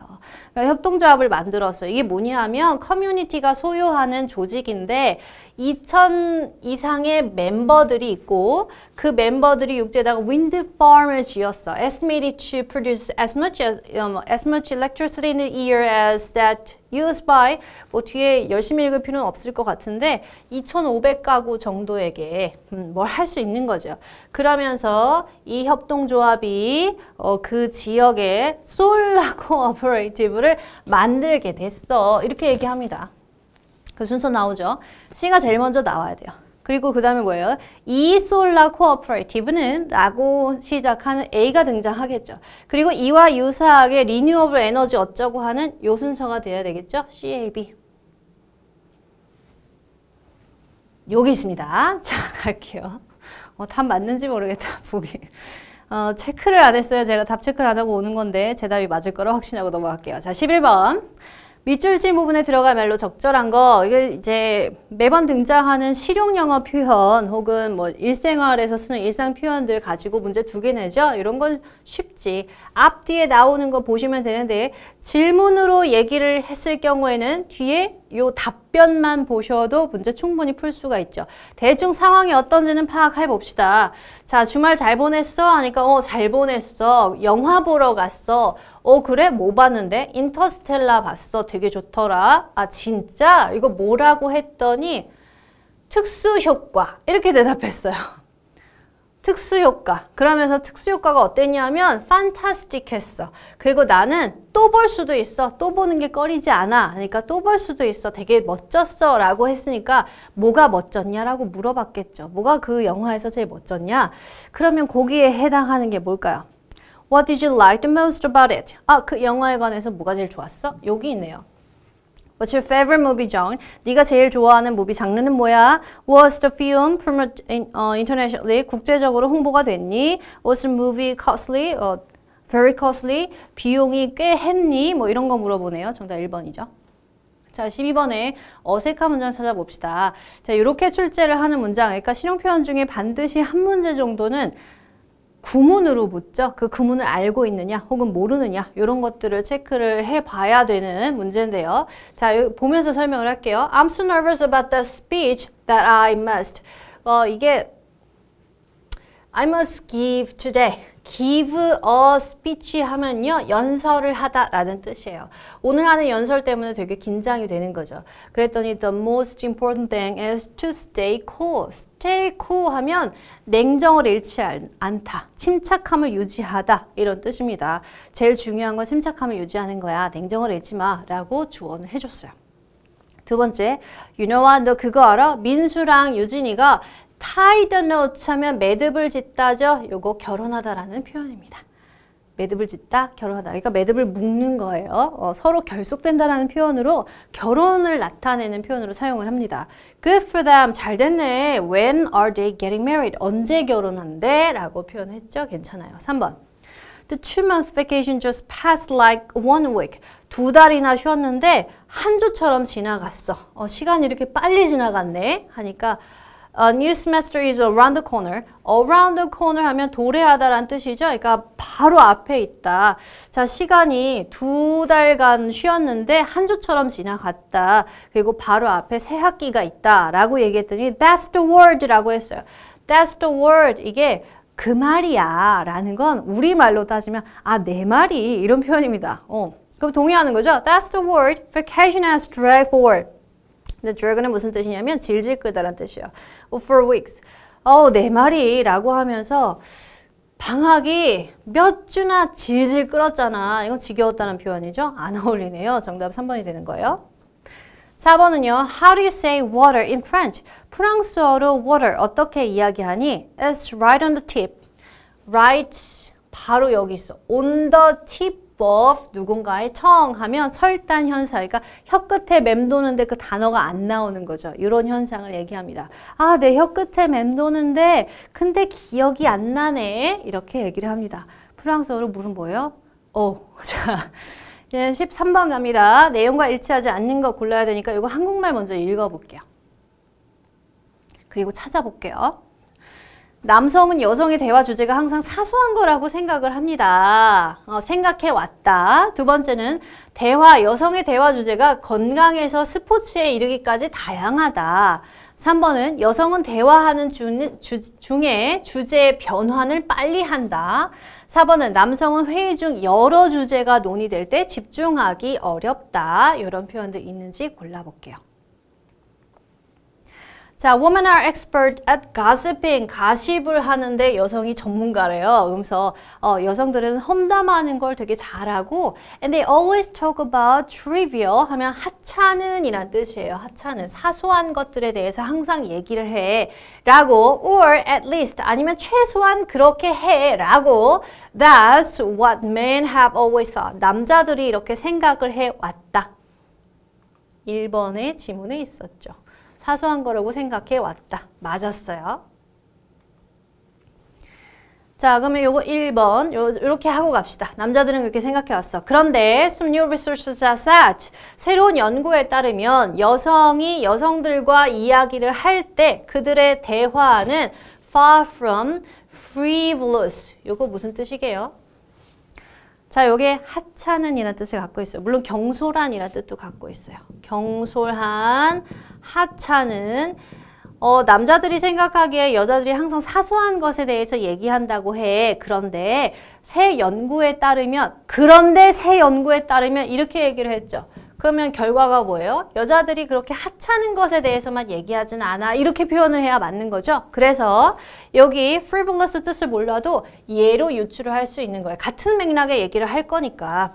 그러니까 협동조합을 만들었어요. 이게 뭐냐 하면 커뮤니티가 소유하는 조직인데 2천 이상의 멤버들이 있고 그 멤버들이 육지에다가 윈드팜을 지었어. As made to produce as much as, um, as much electricity in a year as that used by 뭐 뒤에 열심히 읽을 필요는 없을 것 같은데 2,500가구 정도에게 음, 뭘할 수 있는 거죠. 그러면서 이 협동조합이 어, 그 지역에 솔라코 오퍼레이티브 친구를 만들게 됐어. 이렇게 얘기합니다. 그 순서 나오죠. C가 제일 먼저 나와야 돼요. 그리고 그 다음에 뭐예요? 이 솔라 코어퍼레이티브는 라고 시작하는 A가 등장하겠죠. 그리고 이와 유사하게 리뉴어블 에너지 어쩌고 하는 요 순서가 돼야 되겠죠. CAB. 여기 있습니다. 자, 갈게요. 어, 답 맞는지 모르겠다, 보기. 어, 체크를 안 했어요. 제가 답 체크를 안 하고 오는 건데 제 답이 맞을 거라 확신하고 넘어갈게요. 자, 11번. 밑줄질 부분에 들어갈말로 적절한 거 이게 이제 매번 등장하는 실용 영어 표현 혹은 뭐 일생활에서 쓰는 일상 표현들 가지고 문제 두 개 내죠. 이런 건 쉽지. 앞뒤에 나오는 거 보시면 되는데 질문으로 얘기를 했을 경우에는 뒤에 요 답변만 보셔도 문제 충분히 풀 수가 있죠. 대중 상황이 어떤지는 파악해 봅시다. 자, 주말 잘 보냈어? 하니까 어, 잘 보냈어. 영화 보러 갔어. 어 그래? 뭐 봤는데? 인터스텔라 봤어. 되게 좋더라. 아 진짜? 이거 뭐라고 했더니 특수효과 이렇게 대답했어요. 특수효과. 그러면서 특수효과가 어땠냐면 판타스틱했어. 그리고 나는 또 볼 수도 있어. 또 보는 게 꺼리지 않아. 그러니까 또 볼 수도 있어. 되게 멋졌어. 라고 했으니까 뭐가 멋졌냐라고 물어봤겠죠. 뭐가 그 영화에서 제일 멋졌냐? 그러면 거기에 해당하는 게 뭘까요? What did you like the most about it? 아, 그 영화에 관해서 뭐가 제일 좋았어? 여기 있네요. What's your favorite movie genre? 네가 제일 좋아하는 무비 장르는 뭐야? Was the film promoted internationally? 국제적으로 홍보가 됐니? Was the movie costly? 어, very costly? 비용이 꽤 했니? 뭐 이런 거 물어보네요. 정답 1번이죠. 자, 12번에 어색한 문장 찾아봅시다. 자, 이렇게 출제를 하는 문장, 그러니까 실용 표현 중에 반드시 한 문제 정도는 구문으로 묻죠. 그 구문을 알고 있느냐 혹은 모르느냐 이런 것들을 체크를 해봐야 되는 문제인데요. 자 보면서 설명을 할게요. I'm so nervous about t h a speech that I must. 어 이게 I must give today. give a speech 하면요. 연설을 하다라는 뜻이에요. 오늘 하는 연설 때문에 되게 긴장이 되는 거죠. 그랬더니 the most important thing is to stay cool. stay cool 하면 냉정을 잃지 않다. 침착함을 유지하다. 이런 뜻입니다. 제일 중요한 건 침착함을 유지하는 거야. 냉정을 잃지 마라고 조언을 해줬어요. 두 번째, you know 너 그거 알아? 민수랑 유진이가 tied n o t 하면 매듭을 짓다죠. 요거 결혼하다라는 표현입니다. 매듭을 짓다, 결혼하다. 그러니까 매듭을 묶는 거예요. 어, 서로 결속된다라는 표현으로 결혼을 나타내는 표현으로 사용을 합니다. Good for them. 잘 됐네. When are they getting married? 언제 결혼한대? 라고 표현했죠. 괜찮아요. 3번. The two-month vacation just passed like one week. 두 달이나 쉬었는데 한 주처럼 지나갔어. 어, 시간이 이렇게 빨리 지나갔네. 하니까 A new semester is around the corner. around the corner 하면 도래하다란 뜻이죠. 그러니까 바로 앞에 있다. 자, 시간이 두 달간 쉬었는데 한 주처럼 지나갔다. 그리고 바로 앞에 새 학기가 있다. 라고 얘기했더니 that's the word 라고 했어요. that's the word. 이게 그 말이야 라는 건 우리말로 따지면 아, 내 말이 이런 표현입니다. 어. 그럼 동의하는 거죠. That's the word vacation has dragged forward. 근데 d r a g o 무슨 뜻이냐면 질질 끄다란 뜻이에요. For weeks. 어우 내 네 말이라고 하면서 방학이 몇 주나 질질 끌었잖아. 이건 지겨웠다는 표현이죠. 안 어울리네요. 정답 3번이 되는 거예요. 4번은요. How do you say water in French? 프랑스어로 water 어떻게 이야기하니? It's right on the tip. Right 바로 여기 있어. On the tip 화법 누군가의 청하면 설단 현상 그러니까 혀끝에 맴도는데 그 단어가 안 나오는 거죠. 이런 현상을 얘기합니다. 아내 혀끝에 맴도는데 근데 기억이 안 나네 이렇게 얘기를 합니다. 프랑스어로 물은 뭐예요? 어. 자. 예, 13번 갑니다. 내용과 일치하지 않는 거 골라야 되니까 이거 한국말 먼저 읽어볼게요. 그리고 찾아볼게요. 남성은 여성의 대화 주제가 항상 사소한 거라고 생각을 합니다. 어, 생각해왔다. 두 번째는 대화, 여성의 대화 주제가 건강에서 스포츠에 이르기까지 다양하다. 3번은 여성은 대화하는 주, 주, 중에 주제의 변환을 빨리 한다. 4번은 남성은 회의 중 여러 주제가 논의될 때 집중하기 어렵다. 이런 표현도 있는지 골라볼게요. 자, women are expert at gossiping. 가십을 하는데 여성이 전문가래요. 그래서 어, 여성들은 험담하는 걸 되게 잘하고 and they always talk about trivial 하면 하찮은 이란 뜻이에요. 하찮은 사소한 것들에 대해서 항상 얘기를 해 라고 or at least 아니면 최소한 그렇게 해 라고 that's what men have always thought. 남자들이 이렇게 생각을 해왔다. 1번의 지문에 있었죠. 사소한 거라고 생각해 왔다. 맞았어요. 자, 그러면 요거 1번 요, 이렇게 하고 갑시다. 남자들은 그렇게 생각해 왔어. 그런데 some new r e s e a r c e s has that 새로운 연구에 따르면 여성이 여성들과 이야기를 할 때 그들의 대화는 far from frivolous. 요거 무슨 뜻이게요? 자, 여기에 하찮은 이란 뜻을 갖고 있어요. 물론 경솔한 이란 뜻도 갖고 있어요. 경솔한, 하찮은. 어, 남자들이 생각하기에 여자들이 항상 사소한 것에 대해서 얘기한다고 해. 그런데 새 연구에 따르면, 그런데 새 연구에 따르면 이렇게 얘기를 했죠. 그러면 결과가 뭐예요? 여자들이 그렇게 하찮은 것에 대해서만 얘기하진 않아. 이렇게 표현을 해야 맞는 거죠. 그래서 여기 frivolous 뜻을 몰라도 예로 유추를 할 수 있는 거예요. 같은 맥락의 얘기를 할 거니까.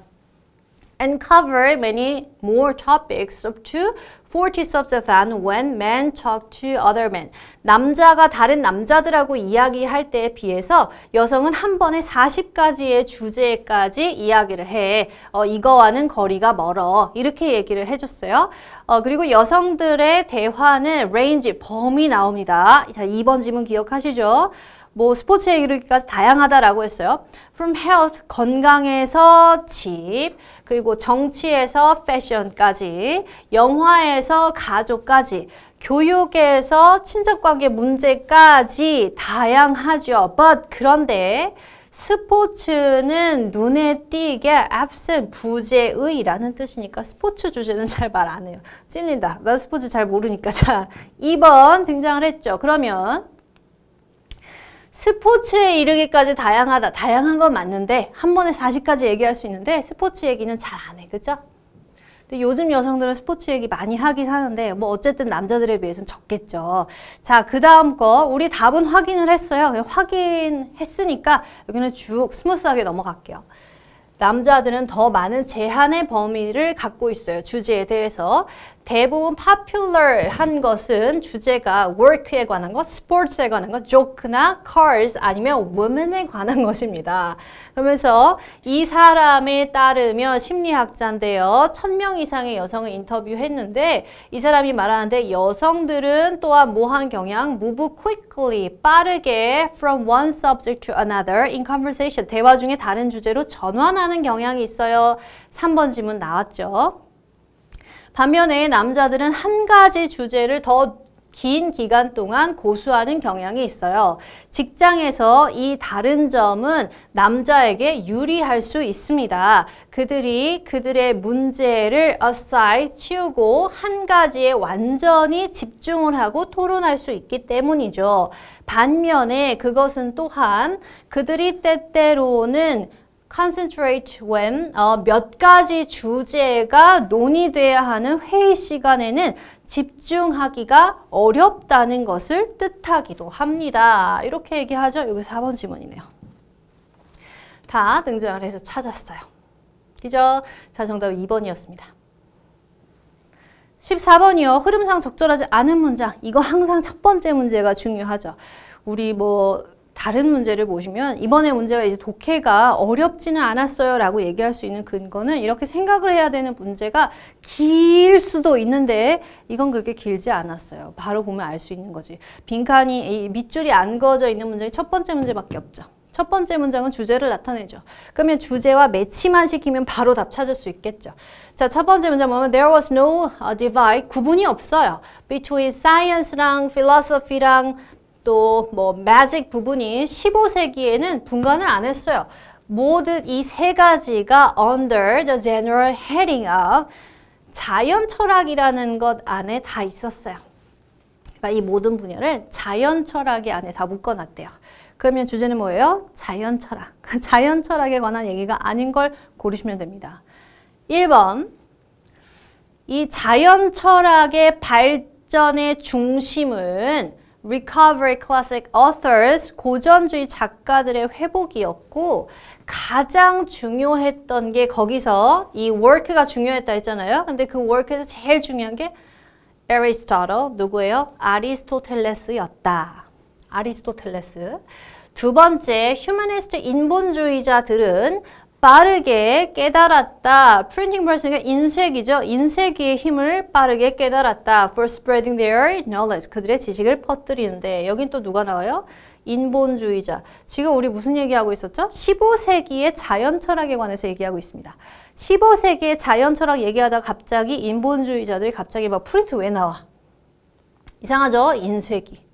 and cover many more topics up to 40 subs of than when men talk to other men. 남자가 다른 남자들하고 이야기할 때에 비해서 여성은 한 번에 40가지의 주제까지 이야기를 해. 어, 이거와는 거리가 멀어. 이렇게 얘기를 해줬어요. 어, 그리고 여성들의 대화는 레인지, 범위 나옵니다. 자, 2번 지문 기억하시죠? 뭐 스포츠 얘기까지 다양하다라고 했어요. From health, 건강에서 집, 그리고 정치에서 패션까지, 영화에서 가족까지, 교육에서 친척관계 문제까지 다양하죠. But 그런데 스포츠는 눈에 띄게 앞선 부재의라는 뜻이니까 스포츠 주제는 잘 말 안 해요. 찔린다. 나 스포츠 잘 모르니까. 자, 2번 등장을 했죠. 그러면 스포츠에 이르기까지 다양하다. 다양한 건 맞는데 한 번에 40까지 얘기할 수 있는데 스포츠 얘기는 잘 안 해. 그죠? 근데 요즘 여성들은 스포츠 얘기 많이 하긴 하는데 뭐 어쨌든 남자들에 비해서는 적겠죠. 자, 그 다음 거 우리 답은 확인을 했어요. 그냥 확인했으니까 여기는 쭉 스무스하게 넘어갈게요. 남자들은 더 많은 제한의 범위를 갖고 있어요. 주제에 대해서. 대부분 popular한 것은 주제가 work에 관한 것, 스포츠에 관한 것, joke나 cars 아니면 women에 관한 것입니다. 그러면서 이 사람에 따르면 심리학자인데요. 천 명 이상의 여성을 인터뷰했는데 이 사람이 말하는데 여성들은 또한 모한 경향, move quickly, 빠르게 from one subject to another in conversation, 대화 중에 다른 주제로 전환하는 경향이 있어요. 3번 지문 나왔죠. 반면에 남자들은 한 가지 주제를 더 긴 기간 동안 고수하는 경향이 있어요. 직장에서 이 다른 점은 남자에게 유리할 수 있습니다. 그들이 그들의 문제를 aside, 치우고 한 가지에 완전히 집중을 하고 토론할 수 있기 때문이죠. 반면에 그것은 또한 그들이 때때로는 concentrate when 어, 몇 가지 주제가 논의돼야 하는 회의 시간에는 집중하기가 어렵다는 것을 뜻하기도 합니다. 이렇게 얘기하죠. 여기 4번 지문이네요. 다 등장을 해서 찾았어요. 그죠? 자, 정답 2번이었습니다. 14번이요. 흐름상 적절하지 않은 문장. 이거 항상 첫 번째 문제가 중요하죠. 우리 뭐 다른 문제를 보시면 이번에 문제가 이제 독해가 어렵지는 않았어요 라고 얘기할 수 있는 근거는 이렇게 생각을 해야 되는 문제가 길 수도 있는데 이건 그렇게 길지 않았어요. 바로 보면 알 수 있는 거지. 빈칸이 이 밑줄이 안 그어져 있는 문제첫 번째 문제밖에 없죠. 첫 번째 문장은 주제를 나타내죠. 그러면 주제와 매치만 시키면 바로 답 찾을 수 있겠죠. 자, 첫 번째 문장 보면 there was no uh, divide, 구분이 없어요. between science랑 philosophy랑 또뭐 매직 부분이 15세기에는 분간을 안 했어요. 모든 이 세 가지가 under the general heading of 자연 철학이라는 것 안에 다 있었어요. 그러니까 이 모든 분야를 자연 철학의 안에 다 묶어놨대요. 그러면 주제는 뭐예요? 자연 철학. 자연 철학에 관한 얘기가 아닌 걸 고르시면 됩니다. 1번 이 자연 철학의 발전의 중심은 recovery classic authors, 고전주의 작가들의 회복이었고 가장 중요했던 게 거기서 이 work가 중요했다 했잖아요. 근데 그 work에서 제일 중요한 게 에리스토텔, 누구예요? 아리스토텔레스였다. 아리스토텔레스. 두 번째, 휴머니스트 인본주의자들은 빠르게 깨달았다. printing press가 인쇄기죠. 인쇄기의 힘을 빠르게 깨달았다. for spreading their knowledge. 그들의 지식을 퍼뜨리는데 여긴 또 누가 나와요? 인본주의자. 지금 우리 무슨 얘기하고 있었죠? 15세기의 자연철학에 관해서 얘기하고 있습니다. 15세기의 자연철학 얘기하다 갑자기 인본주의자들이 갑자기 막 프린트 왜 나와? 이상하죠? 인쇄기.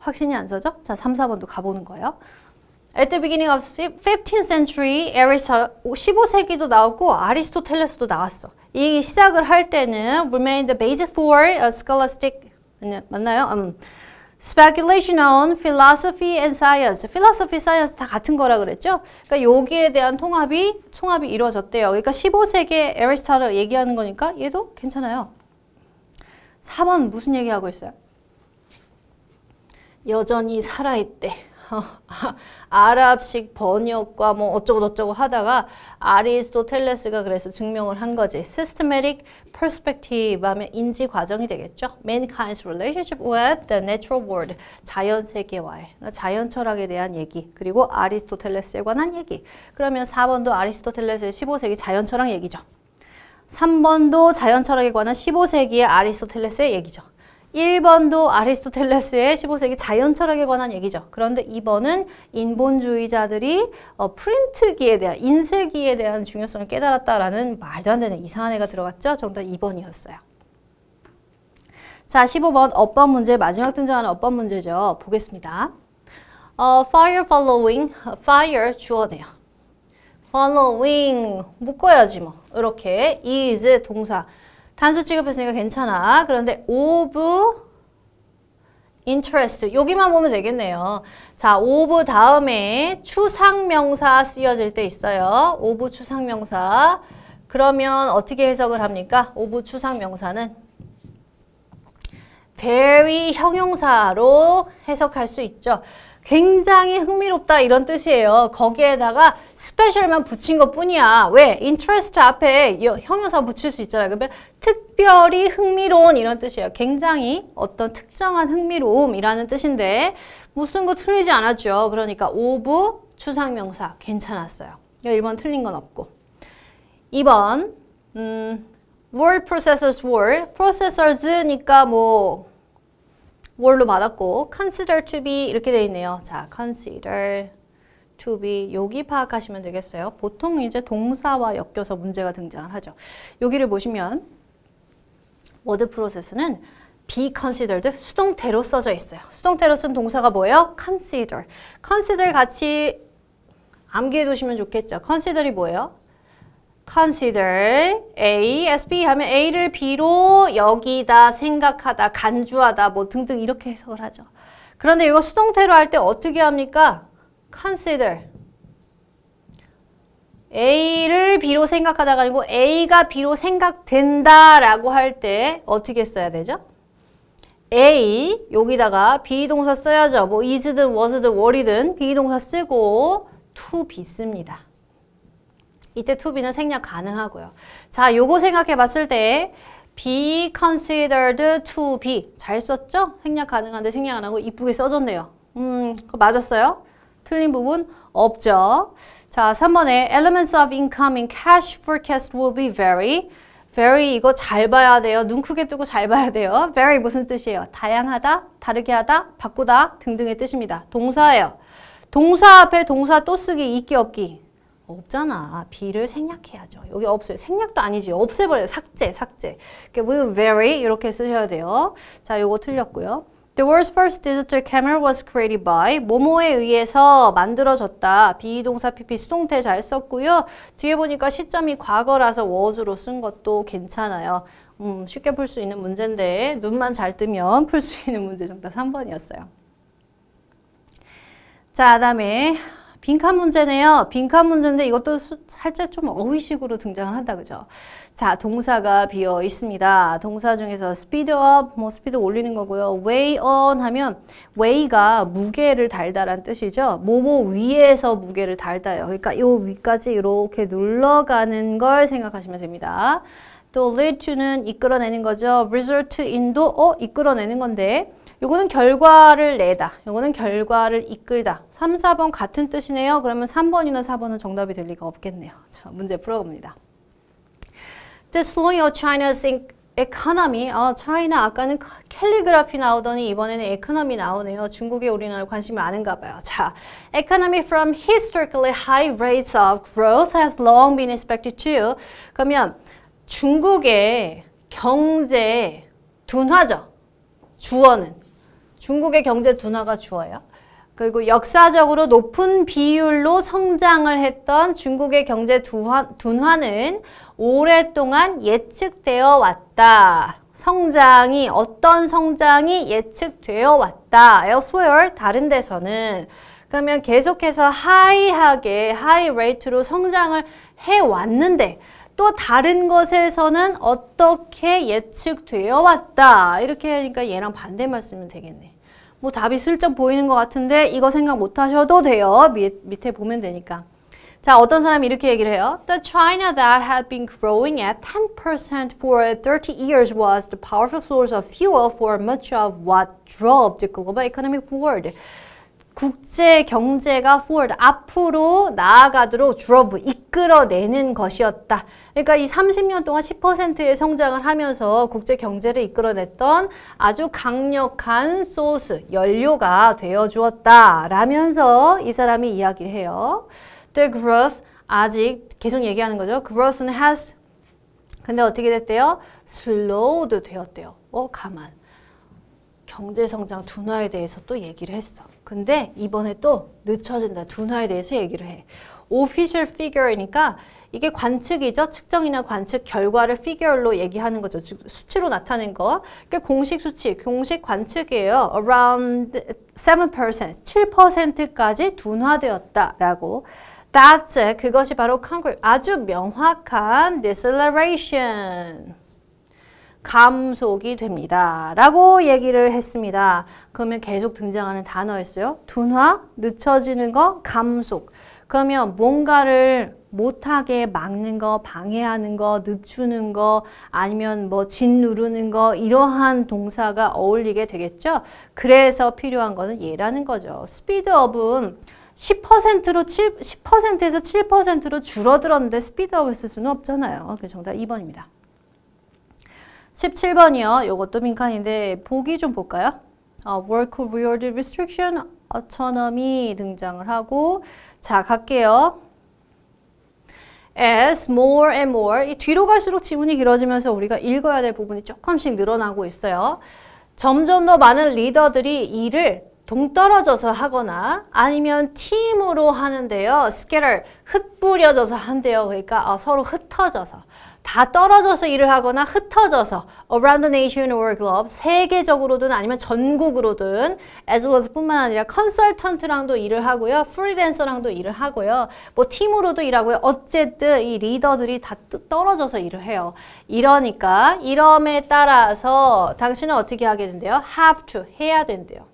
확신이 안 서죠? 자, 3, 4번도 가보는 거예요. At the beginning of 15th century, 에리스토 15세기도 나왔고 아리스토텔레스도 나왔어. 이 시작을 할 때는 remained the basis for a scholastic 맞나요? 음. speculation on philosophy and science. philosophy, science 다 같은 거라 그랬죠? 그러니까 여기에 대한 통합이 통합이 이루어졌대요. 그러니까 15세기에 에리스토를 얘기하는 거니까 얘도 괜찮아요. 4번 무슨 얘기하고 있어요? 여전히 살아있대. 아랍식 번역과 뭐 어쩌고저쩌고 하다가 아리스토텔레스가 그래서 증명을 한 거지. Systematic perspective 하면 인지 과정이 되겠죠. Mankind's relationship with the natural world. 자연 세계와의 그러니까 자연 철학에 대한 얘기. 그리고 아리스토텔레스에 관한 얘기. 그러면 4번도 아리스토텔레스의 15세기 자연 철학 얘기죠. 3번도 자연 철학에 관한 15세기의 아리스토텔레스의 얘기죠. 1번도 아리스토텔레스의 15세기 자연 철학에 관한 얘기죠. 그런데 2번은 인본주의자들이 어, 프린트기에 대한, 인쇄기에 대한 중요성을 깨달았다라는 말도 안 되는 이상한 애가 들어갔죠. 정답 2번이었어요. 자, 15번 어법 문제, 마지막 등장하는 어법 문제죠. 보겠습니다. 어, fire following, fire 주어네요. following, 묶어야지 뭐. 이렇게 is 동사. 단수 취급했으니까 괜찮아. 그런데 오브 interest 여기만 보면 되겠네요. 자, 오브 다음에 추상명사 쓰여질 때 있어요. 오브 추상명사. 그러면 어떻게 해석을 합니까? 오브 추상명사는 very 형용사로 해석할 수 있죠. 굉장히 흥미롭다 이런 뜻이에요. 거기에다가 스페셜만 붙인 것 뿐이야. 왜? i n t e r 앞에 형용사 붙일 수있잖아 그러면 특별히 흥미로운 이런 뜻이에요. 굉장히 어떤 특정한 흥미로움이라는 뜻인데 못쓴거 틀리지 않았죠. 그러니까 오브 추상명사 괜찮았어요. 1번 틀린 건 없고 2번 음, word processors word processors니까 뭐 뭘로 받았고 consider to be 이렇게 되어 있네요. 자, consider to be 여기 파악하시면 되겠어요. 보통 이제 동사와 엮여서 문제가 등장을 하죠. 여기를 보시면 워드 프로세스는 be considered 수동태로 써져 있어요. 수동태로 쓴 동사가 뭐예요? consider. consider 같이 암기해 두시면 좋겠죠. consider이 뭐예요? consider A as B 하면 A를 B로 여기다, 생각하다, 간주하다 뭐 등등 이렇게 해석을 하죠. 그런데 이거 수동태로 할 때 어떻게 합니까? consider A를 B로 생각하다가 아니고 A가 B로 생각된다 라고 할 때 어떻게 써야 되죠? A 여기다가 비동사 써야죠. 뭐 is든 was든 were이든 비동사 쓰고 to b 씁니다. 이때 to be는 생략 가능하고요. 자, 요거 생각해 봤을 때 be considered to be 잘 썼죠? 생략 가능한데 생략 안 하고 이쁘게 써줬네요. 음, 그거 맞았어요? 틀린 부분 없죠? 자, 3번에 elements of incoming cash forecast will be very very 이거 잘 봐야 돼요. 눈 크게 뜨고 잘 봐야 돼요. very 무슨 뜻이에요? 다양하다, 다르게 하다, 바꾸다 등등의 뜻입니다. 동사예요. 동사 앞에 동사 또 쓰기, 있기, 없기. 없잖아. B를 아, 생략해야죠. 여기 없어요. 생략도 아니지. 없애버려요. 삭제, 삭제. 그러니 will vary 이렇게 쓰셔야 돼요. 자, 요거 틀렸고요. The world's first digital camera was created by 모모에 의해서 만들어졌다. 비동사 PP 수동태 잘 썼고요. 뒤에 보니까 시점이 과거라서 was로 쓴 것도 괜찮아요. 음, 쉽게 풀 수 있는 문제인데 눈만 잘 뜨면 풀 수 있는 문제 정답 3번이었어요. 자, 다음에 빈칸 문제네요. 빈칸 문제인데 이것도 수, 살짝 좀 어휘식으로 등장을 한다 그죠? 자, 동사가 비어 있습니다. 동사 중에서 speed up, 뭐 스피드 올리는 거고요. weigh on 하면 weigh가 무게를 달다란 뜻이죠. 뭐뭐 위에서 무게를 달다요. 그러니까 요 위까지 이렇게 눌러가는 걸 생각하시면 됩니다. 또 lead to는 이끌어내는 거죠. result in도 어 이끌어내는 건데 요거는 결과를 내다. 요거는 결과를 이끌다. 3, 4번 같은 뜻이네요. 그러면 3번이나 4번은 정답이 될 리가 없겠네요. 자, 문제 풀어봅니다. The slowing of China's economy. 아, 어, 차이나 아까는 캘리그라피 나오더니 이번에는 economy 나오네요. 중국에 우리나라 관심이 많은가 봐요. 자, economy from historically high rates of growth has long been expected to. 그러면 중국의 경제 둔화죠. 주어는 중국의 경제 둔화가 주어요. 그리고 역사적으로 높은 비율로 성장을 했던 중국의 경제 둔화, 는 오랫동안 예측되어 왔다. 성장이 어떤 성장이 예측되어 왔다. elsewhere 다른 데서는 그러면 계속해서 하이하게 하이 레이트로 성장을 해 왔는데 또 다른 것에서는 어떻게 예측되어 왔다. 이렇게 하니까 얘랑 반대 말씀이 되겠네. 뭐 답이 슬쩍 보이는 것 같은데 이거 생각 못 하셔도 돼요. 밑, 밑에 보면 되니까. 자, 어떤 사람이 이렇게 얘기를 해요. The China that had been growing at 10% for 30 years was the powerful source of fuel for much of what drove the global economy forward. 국제 경제가 forward 앞으로 나아가도록 drive 이끌어내는 것이었다. 그러니까 이 30년 동안 10%의 성장을 하면서 국제 경제를 이끌어냈던 아주 강력한 소스 연료가 되어 주었다라면서 이 사람이 이야기를 해요. The growth 아직 계속 얘기하는 거죠. g r o w t h has 근데 어떻게 됐대요? slowed 되었대요. 어 가만 경제 성장 둔화에 대해서 또 얘기를 했어. 근데 이번에 또 늦춰진다. 둔화에 대해서 얘기를 해. official figure니까 이게 관측이죠. 측정이나 관측 결과를 figure로 얘기하는 거죠. 즉 수치로 나타낸 거. 그게 공식 수치, 공식 관측이에요. around 7%, 7%까지 둔화되었다라고. That's it. 그것이 바로 concrete. 아주 명확한 deceleration. 감속이 됩니다. 라고 얘기를 했습니다. 그러면 계속 등장하는 단어였어요. 둔화, 늦춰지는 거, 감속. 그러면 뭔가를 못하게 막는 거, 방해하는 거, 늦추는 거, 아니면 뭐 짓누르는 거 이러한 동사가 어울리게 되겠죠. 그래서 필요한 거는 얘라는 거죠. 스피드업은 10%로 7, 10%에서 7%로 줄어들었는데 스피드업을 쓸 수는 없잖아요. 그 정답 2번입니다. 17번이요. 요것도 민간인데 보기 좀 볼까요? 어, work related restriction, autonomy 등장을 하고 자 갈게요. as more and more 이 뒤로 갈수록 지문이 길어지면서 우리가 읽어야 될 부분이 조금씩 늘어나고 있어요. 점점 더 많은 리더들이 일을 동떨어져서 하거나 아니면 팀으로 하는데요. 스케럴 흩뿌려져서 한대요. 그러니까 어, 서로 흩어져서 다 떨어져서 일을 하거나 흩어져서 around the nation or globe 세계적으로든 아니면 전국으로든 as well as 뿐만 아니라 컨설턴트랑도 일을 하고요. 프리랜서랑도 일을 하고요. 뭐 팀으로도 일하고요. 어쨌든 이 리더들이 다 떨어져서 일을 해요. 이러니까 이름에 따라서 당신은 어떻게 하게 된대요? have to 해야 된대요.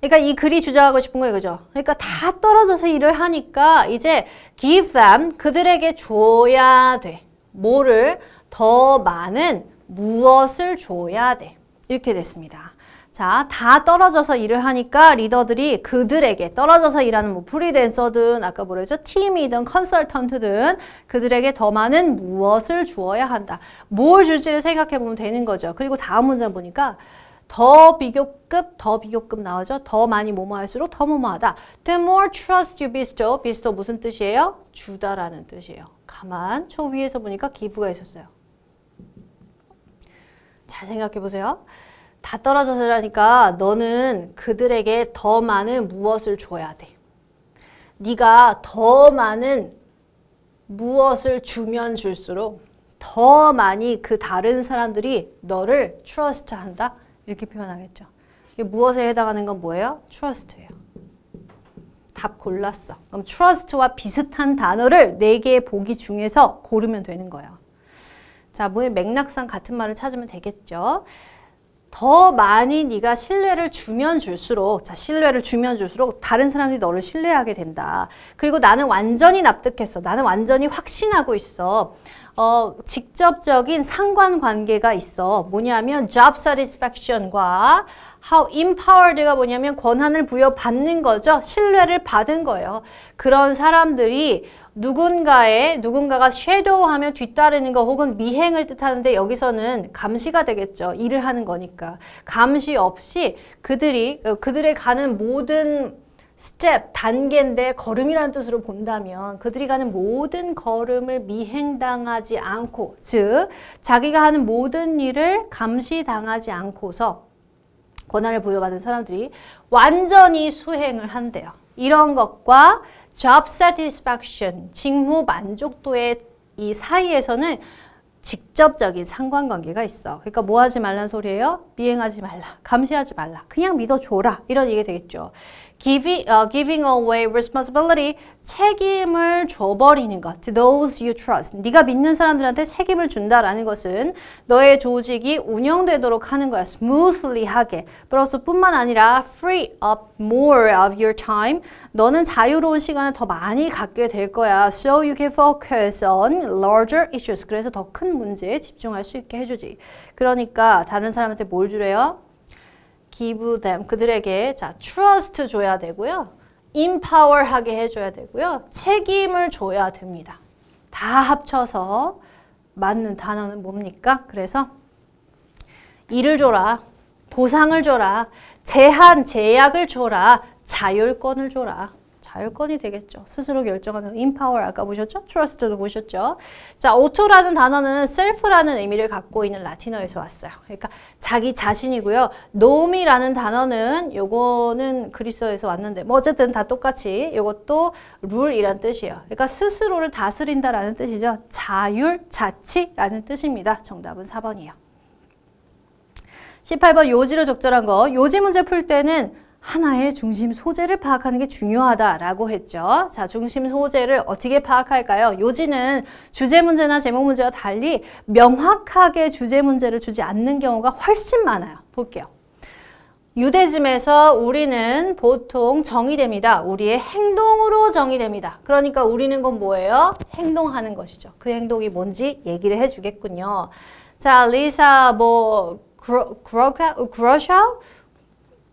그러니까 이 글이 주장하고 싶은 거예요그죠 그러니까 다 떨어져서 일을 하니까 이제 give them 그들에게 줘야 돼. 뭐를 더 많은 무엇을 줘야 돼. 이렇게 됐습니다. 자, 다 떨어져서 일을 하니까 리더들이 그들에게 떨어져서 일하는 뭐 프리랜서든 아까 뭐랬죠? 팀이든 컨설턴트든 그들에게 더 많은 무엇을 주어야 한다. 뭘 줄지를 생각해 보면 되는 거죠. 그리고 다음 문장 보니까 더 비교급, 더 비교급 나오죠? 더 많이 뭐뭐 할수록 더 뭐뭐하다. The more trust you bestow, bestow 무슨 뜻이에요? 주다라는 뜻이에요. 다만 저 위에서 보니까 기부가 있었어요. 잘 생각해 보세요. 다 떨어져서라니까 너는 그들에게 더 많은 무엇을 줘야 돼. 네가 더 많은 무엇을 주면 줄수록 더 많이 그 다른 사람들이 너를 트러스트한다. 이렇게 표현하겠죠. 무엇에 해당하는 건 뭐예요? 트러스트예요. 답 골랐어. 그럼 trust와 비슷한 단어를 4개의 보기 중에서 고르면 되는 거예 자, 뭐 맥락상 같은 말을 찾으면 되겠죠. 더 많이 네가 신뢰를 주면 줄수록 자 신뢰를 주면 줄수록 다른 사람들이 너를 신뢰하게 된다. 그리고 나는 완전히 납득했어. 나는 완전히 확신하고 있어. 어, 직접적인 상관관계가 있어. 뭐냐면 job satisfaction과 how empowered가 뭐냐면 권한을 부여받는 거죠. 신뢰를 받은 거예요. 그런 사람들이 누군가의 누군가가 섀도우 하며 뒤따르는 거 혹은 미행을 뜻하는데 여기서는 감시가 되겠죠. 일을 하는 거니까. 감시 없이 그들이 어, 그들의 가는 모든 스텝, 단계인데 걸음이라는 뜻으로 본다면 그들이 가는 모든 걸음을 미행당하지 않고 즉 자기가 하는 모든 일을 감시당하지 않고서 권한을 부여받은 사람들이 완전히 수행을 한대요. 이런 것과 job satisfaction, 직무 만족도의 이 사이에서는 직접적인 상관관계가 있어. 그러니까 뭐 하지 말란 소리예요? 미행하지 말라, 감시하지 말라, 그냥 믿어줘라 이런 얘기 되겠죠. giving, uh, giving away responsibility 책임을 줘버리는 것 to those you trust 네가 믿는 사람들한테 책임을 준다라는 것은 너의 조직이 운영되도록 하는 거야 smoothly 하게 플러스 뿐만 아니라 free up more of your time 너는 자유로운 시간을 더 많이 갖게 될 거야 so you can focus on larger issues 그래서 더 큰 문제에 집중할 수 있게 해주지 그러니까 다른 사람한테 뭘 주래요? give them 그들에게 자 trust 줘야 되고요. empower 하게 해줘야 되고요. 책임을 줘야 됩니다. 다 합쳐서 맞는 단어는 뭡니까? 그래서 일을 줘라, 보상을 줘라, 제한, 제약을 줘라, 자율권을 줘라. 자율권이 되겠죠. 스스로 결정하는 e m p 아까 보셨죠? t r u s 도 보셨죠? 자, a u 라는 단어는 s e 라는 의미를 갖고 있는 라틴어에서 왔어요. 그러니까 자기 자신이고요. 놈이라는 단어는 요거는 그리스어에서 왔는데 뭐 어쨌든 다 똑같이 요것도 r 이란 뜻이에요. 그러니까 스스로를 다스린다라는 뜻이죠. 자율, 자치라는 뜻입니다. 정답은 4번이에요. 18번 요지로 적절한 거. 요지 문제 풀 때는 하나의 중심 소재를 파악하는 게 중요하다라고 했죠. 자, 중심 소재를 어떻게 파악할까요? 요지는 주제 문제나 제목 문제와 달리 명확하게 주제 문제를 주지 않는 경우가 훨씬 많아요. 볼게요. 유대즘에서 우리는 보통 정의됩니다. 우리의 행동으로 정의됩니다. 그러니까 우리는 건 뭐예요? 행동하는 것이죠. 그 행동이 뭔지 얘기를 해주겠군요. 자, 리사, 뭐, 그러, 그러, 그러샤?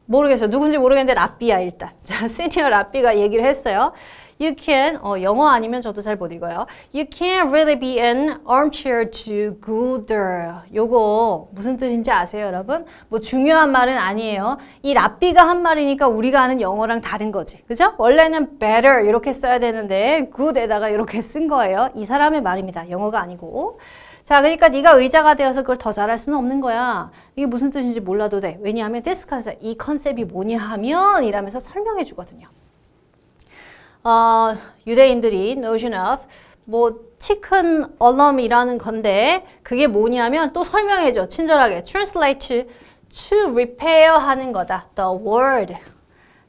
모르겠어요. 누군지 모르겠는데 라삐야 일단. 자, 시니어 라삐가 얘기를 했어요. You can, 어, 영어 아니면 저도 잘 못 읽어요. You can't really be an armchair to gooder. 요거 무슨 뜻인지 아세요, 여러분? 뭐 중요한 말은 아니에요. 이라삐가한 말이니까 우리가 아는 영어랑 다른 거지. 그죠? 원래는 better 이렇게 써야 되는데 good에다가 이렇게 쓴 거예요. 이 사람의 말입니다. 영어가 아니고. 자, 그러니까 네가 의자가 되어서 그걸 더 잘할 수는 없는 거야. 이게 무슨 뜻인지 몰라도 돼. 왜냐하면 데스크에서이 컨셉이 뭐냐 하면 이라면서 설명해 주거든요. 어, 유대인들이 notion of 뭐 치킨 얼럼이라는 건데 그게 뭐냐면 또 설명해 줘. 친절하게 translate to repair 하는 거다. the world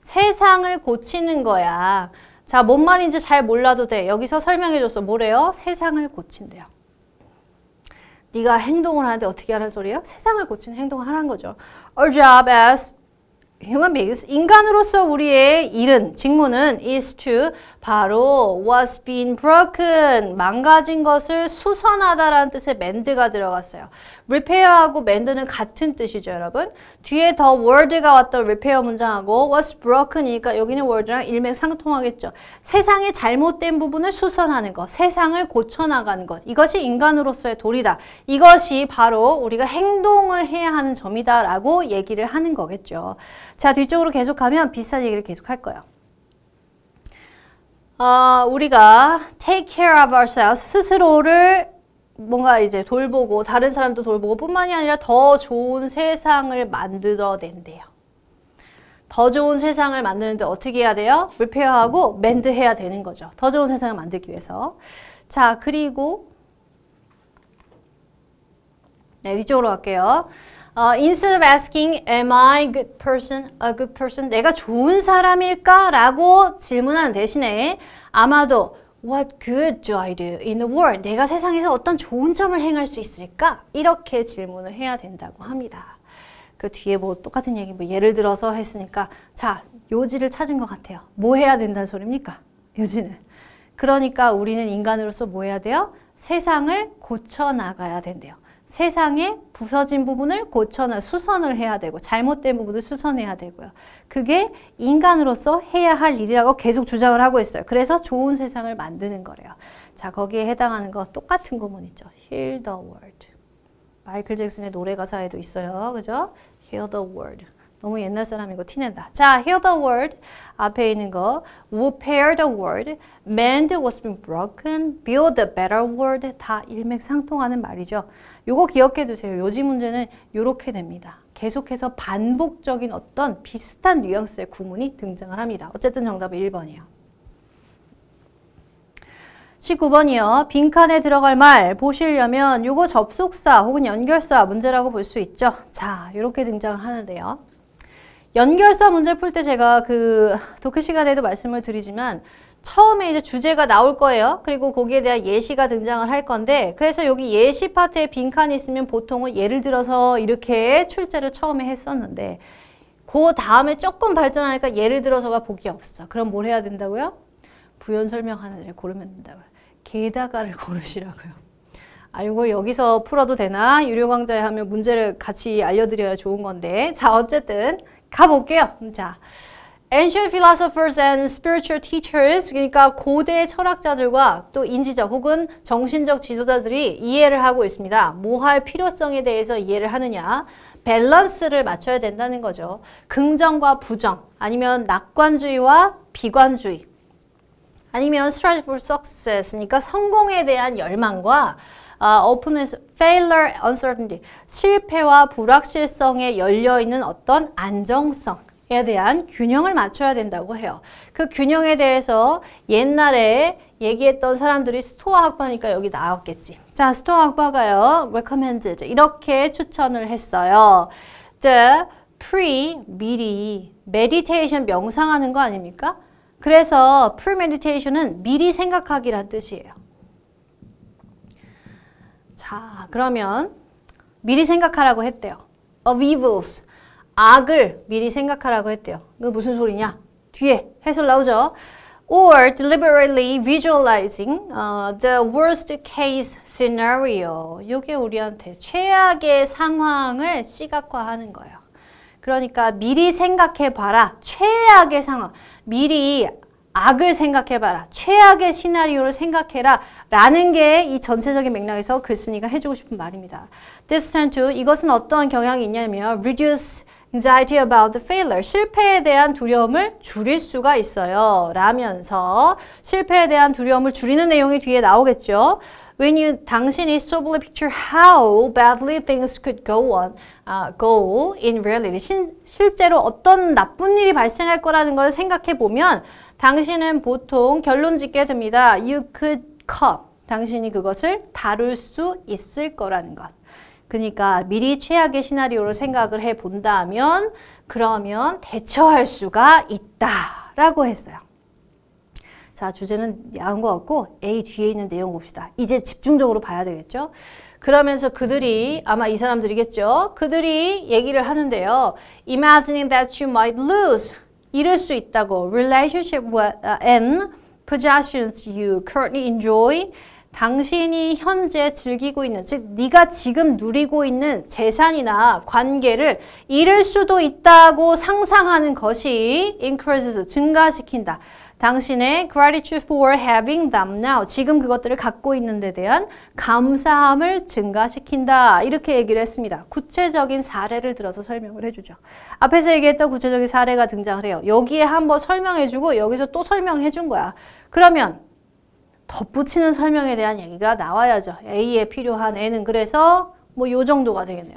세상을 고치는 거야. 자, 뭔 말인지 잘 몰라도 돼. 여기서 설명해 줬어. 뭐래요? 세상을 고친대요. 네가 행동을 하는데 어떻게 하는 소리야? 세상을 고치는 행동을 하라는 거죠. Our job as human beings, 인간으로서 우리의 일은, 직무는 is to 바로 was b e i n broken, 망가진 것을 수선하다라는 뜻의 mend가 들어갔어요. repair하고 mend는 같은 뜻이죠, 여러분. 뒤에 더 word가 왔던 repair 문장하고 w a s broken이니까 여기는 word랑 일맥상통하겠죠. 세상의 잘못된 부분을 수선하는 것, 세상을 고쳐나가는 것. 이것이 인간으로서의 도리다. 이것이 바로 우리가 행동을 해야 하는 점이다라고 얘기를 하는 거겠죠. 자, 뒤쪽으로 계속 가면 비슷한 얘기를 계속 할 거예요. 어, 우리가 take care of ourselves, 스스로를 뭔가 이제 돌보고 다른 사람도 돌보고 뿐만이 아니라 더 좋은 세상을 만들어낸대요. 더 좋은 세상을 만드는데 어떻게 해야 돼요? 리페하고 맨드해야 되는 거죠. 더 좋은 세상을 만들기 위해서. 자, 그리고 네, 이쪽으로 갈게요. 어, instead of asking, am I good person? A good person? 내가 좋은 사람일까? 라고 질문하는 대신에 아마도 What good do I do in the world? 내가 세상에서 어떤 좋은 점을 행할 수 있을까? 이렇게 질문을 해야 된다고 합니다. 그 뒤에 뭐 똑같은 얘기 뭐 예를 들어서 했으니까 자 요지를 찾은 것 같아요. 뭐 해야 된다는 소리입니까? 요지는. 그러니까 우리는 인간으로서 뭐 해야 돼요? 세상을 고쳐나가야 된대요. 세상에 부서진 부분을 고쳐나 수선을 해야 되고 잘못된 부분을 수선해야 되고요. 그게 인간으로서 해야 할 일이라고 계속 주장을 하고 있어요. 그래서 좋은 세상을 만드는 거래요. 자, 거기에 해당하는 거 똑같은 구문 있죠. Heal the world. 마이클 잭슨의 노래 가사에도 있어요. 그죠? Heal the world. 너무 옛날 사람이고 티낸다. 자, heal the word 앞에 있는 거 repair the word, mend what's been broken, build a better world 다 일맥상통하는 말이죠. 요거 기억해 두세요. 요지 문제는 요렇게 됩니다. 계속해서 반복적인 어떤 비슷한 뉘앙스의 구문이 등장을 합니다. 어쨌든 정답은 1번이에요. 19번이요. 빈칸에 들어갈 말 보시려면 요거 접속사 혹은 연결사 문제라고 볼 수 있죠. 자, 이렇게 등장을 하는데요. 연결사 문제 풀 때 제가 그 독해 시간에도 말씀을 드리지만 처음에 이제 주제가 나올 거예요. 그리고 거기에 대한 예시가 등장을 할 건데 그래서 여기 예시 파트에 빈칸이 있으면 보통은 예를 들어서 이렇게 출제를 처음에 했었는데 그 다음에 조금 발전하니까 예를 들어서가 보기 없어. 그럼 뭘 해야 된다고요? 부연 설명하는 애를 고르면 된다고요. 게다가를 고르시라고요. 아, 이거 여기서 풀어도 되나? 유료 강좌에 하면 문제를 같이 알려드려야 좋은 건데. 자, 어쨌든 가볼게요. 자. ancient philosophers and spiritual teachers 그러니까 고대 철학자들과 또인지자 혹은 정신적 지도자들이 이해를 하고 있습니다. 뭐 할 필요성에 대해서 이해를 하느냐 밸런스를 맞춰야 된다는 거죠. 긍정과 부정 아니면 낙관주의와 비관주의 아니면 strive for success 그러니까 성공에 대한 열망과 어, openness, failure, uncertainty 실패와 불확실성에 열려있는 어떤 안정성 에 대한 균형을 맞춰야 된다고 해요. 그 균형에 대해서 옛날에 얘기했던 사람들이 스토아 학파니까 여기 나왔겠지. 자, 스토아 학파가요. recommended 이렇게 추천을 했어요. The pre 미리 meditation 명상하는 거 아닙니까? 그래서 premeditation은 미리 생각하기란 뜻이에요. 자, 그러면 미리 생각하라고 했대요. of evils 악을 미리 생각하라고 했대요. 그 무슨 소리냐? 뒤에 해설 나오죠. or deliberately visualizing uh, the worst case scenario. 이게 우리한테 최악의 상황을 시각화하는 거예요. 그러니까 미리 생각해봐라. 최악의 상황. 미리 악을 생각해봐라. 최악의 시나리오를 생각해라. 라는 게 이 전체적인 맥락에서 글쓴이가 해주고 싶은 말입니다. This t e n to, 이것은 어떤 경향이 있냐면 reduce anxiety about the failure, 실패에 대한 두려움을 줄일 수가 있어요. 라면서 실패에 대한 두려움을 줄이는 내용이 뒤에 나오겠죠. When you, 당신이 s o b l y picture how badly things could go on, uh, go in reality. 신, 실제로 어떤 나쁜 일이 발생할 거라는 걸 생각해 보면 당신은 보통 결론 짓게 됩니다. You could c o p 당신이 그것을 다룰 수 있을 거라는 것. 그러니까 미리 최악의 시나리오를 생각을 해본다면 그러면 대처할 수가 있다라고 했어요. 자, 주제는 나온 것 같고 A 뒤에 있는 내용 봅시다. 이제 집중적으로 봐야 되겠죠? 그러면서 그들이 아마 이 사람들이겠죠? 그들이 얘기를 하는데요. Imagining that you might lose 잃을 수 있다고 relationship 아, and possessions you currently enjoy 당신이 현재 즐기고 있는 즉 네가 지금 누리고 있는 재산이나 관계를 잃을 수도 있다고 상상하는 것이 increases 증가시킨다. 당신의 gratitude for having them now 지금 그것들을 갖고 있는 데 대한 감사함을 증가시킨다 이렇게 얘기를 했습니다 구체적인 사례를 들어서 설명을 해주죠 앞에서 얘기했던 구체적인 사례가 등장을 해요 여기에 한번 설명해주고 여기서 또 설명해준 거야 그러면 덧붙이는 설명에 대한 얘기가 나와야죠. A에 필요한 N은 그래서 뭐 요 정도가 되겠네요.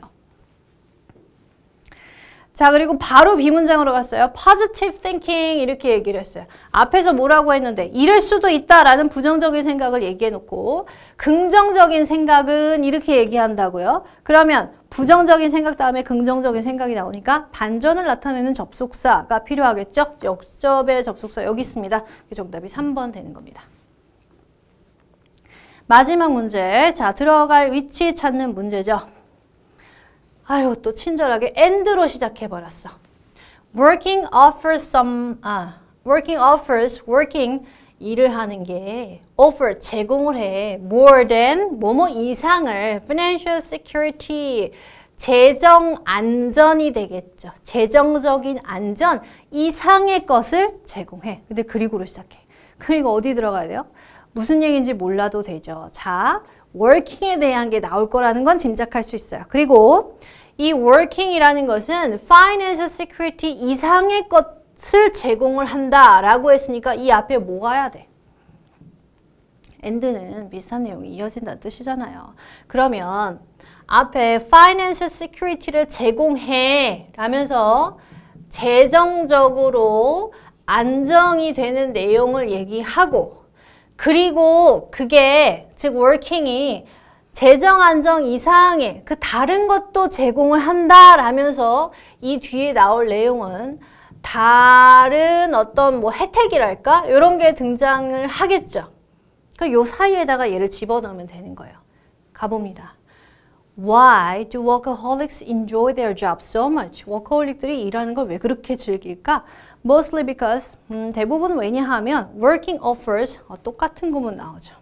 자 그리고 바로 비문장으로 갔어요. positive thinking 이렇게 얘기를 했어요. 앞에서 뭐라고 했는데 이럴 수도 있다라는 부정적인 생각을 얘기해놓고 긍정적인 생각은 이렇게 얘기한다고요. 그러면 부정적인 생각 다음에 긍정적인 생각이 나오니까 반전을 나타내는 접속사가 필요하겠죠. 역접의 접속사 여기 있습니다. 그 정답이 3번 되는 겁니다. 마지막 문제. 자, 들어갈 위치 찾는 문제죠. 아유, 또 친절하게 and로 시작해버렸어. working offers some, 아, working offers, working, 일을 하는 게 offer, 제공을 해. more than, 뭐뭐 이상을, financial security, 재정 안전이 되겠죠. 재정적인 안전 이상의 것을 제공해. 근데 그리고로 시작해. 그리고 어디 들어가야 돼요? 무슨 얘기인지 몰라도 되죠. 자, working에 대한 게 나올 거라는 건 짐작할 수 있어요. 그리고 이 working이라는 것은 financial security 이상의 것을 제공을 한다라고 했으니까 이 앞에 뭐가야 돼? end는 비슷한 내용이 이어진다는 뜻이잖아요. 그러면 앞에 financial security를 제공해 라면서 재정적으로 안정이 되는 내용을 얘기하고 그리고 그게 즉 월킹이 재정 안정 이상의 그 다른 것도 제공을 한다라면서 이 뒤에 나올 내용은 다른 어떤 뭐 혜택이랄까 이런 게 등장을 하겠죠. 그 요 사이에다가 얘를 집어넣으면 되는 거예요. 가봅니다. Why do workaholics enjoy their job so much? 워커홀릭들이 일하는 걸 왜 그렇게 즐길까? mostly because 음, 대부분 왜냐하면 working offers 어, 똑같은 구문 나오죠.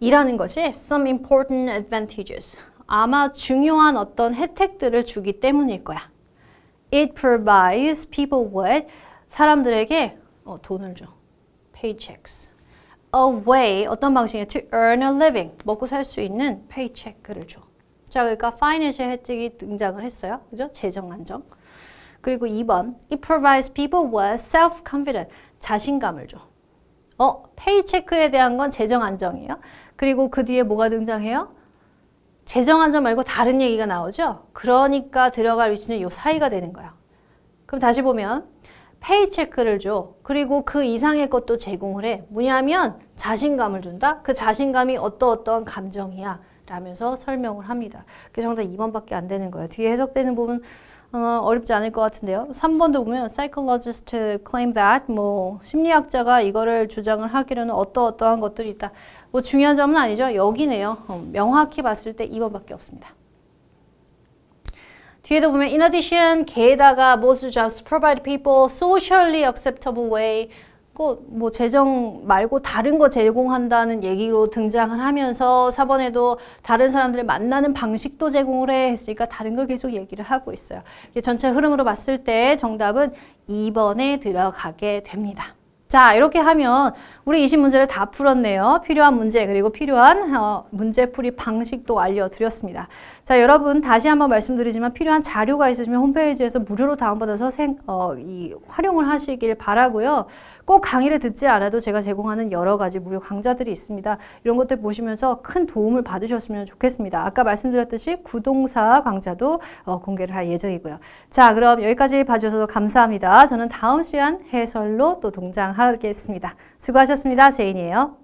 이라는 것이 some important advantages 아마 중요한 어떤 혜택들을 주기 때문일 거야. It provides people with 사람들에게 어, 돈을 줘. paychecks. A way 어떤 방식에 to earn a living 먹고 살 수 있는 paycheck를 줘. 자 그러니까 financial 혜택이 등장을 했어요. 그죠? 재정 안정. 그리고 2번 improvised people were self-confident. 자신감을 줘. 어, 페이체크에 대한 건 재정 안정이에요. 그리고 그 뒤에 뭐가 등장해요? 재정 안정 말고 다른 얘기가 나오죠. 그러니까 들어갈 위치는 요 사이가 되는 거야. 그럼 다시 보면 페이체크를 줘. 그리고 그 이상의 것도 제공을 해. 뭐냐면 자신감을 준다. 그 자신감이 어떠어떠한 감정이야. 라면서 설명을 합니다. 그 정답 2번밖에 안 되는 거예요. 뒤에 해석되는 부분 어, 렵지 않을 것 같은데요. 3번도 보면 psychologist claim that 뭐 심리학자가 이거를 주장을 하기로는 어떠어떠한 것들이 있다. 뭐 중요한 점은 아니죠. 여기네요. 어, 명확히 봤을 때 2번밖에 없습니다. 뒤에도 보면 in addition 게다가 most jobs provide people socially acceptable way 뭐 재정 말고 다른 거 제공한다는 얘기로 등장을 하면서 4번에도 다른 사람들을 만나는 방식도 제공을 해 했으니까 다른 걸 계속 얘기를 하고 있어요. 전체 흐름으로 봤을 때 정답은 2번에 들어가게 됩니다. 자 이렇게 하면 우리 20문제를 다 풀었네요. 필요한 문제 그리고 필요한 어, 문제풀이 방식도 알려드렸습니다. 자 여러분 다시 한번 말씀드리지만 필요한 자료가 있으시면 홈페이지에서 무료로 다운받아서 생, 어, 이, 활용을 하시길 바라고요. 꼭 강의를 듣지 않아도 제가 제공하는 여러 가지 무료 강좌들이 있습니다. 이런 것들 보시면서 큰 도움을 받으셨으면 좋겠습니다. 아까 말씀드렸듯이 구동사 강좌도 어, 공개를 할 예정이고요. 자 그럼 여기까지 봐주셔서 감사합니다. 저는 다음 시간 해설로 또동장하겠습니다 수고하셨습니다. 제인이에요.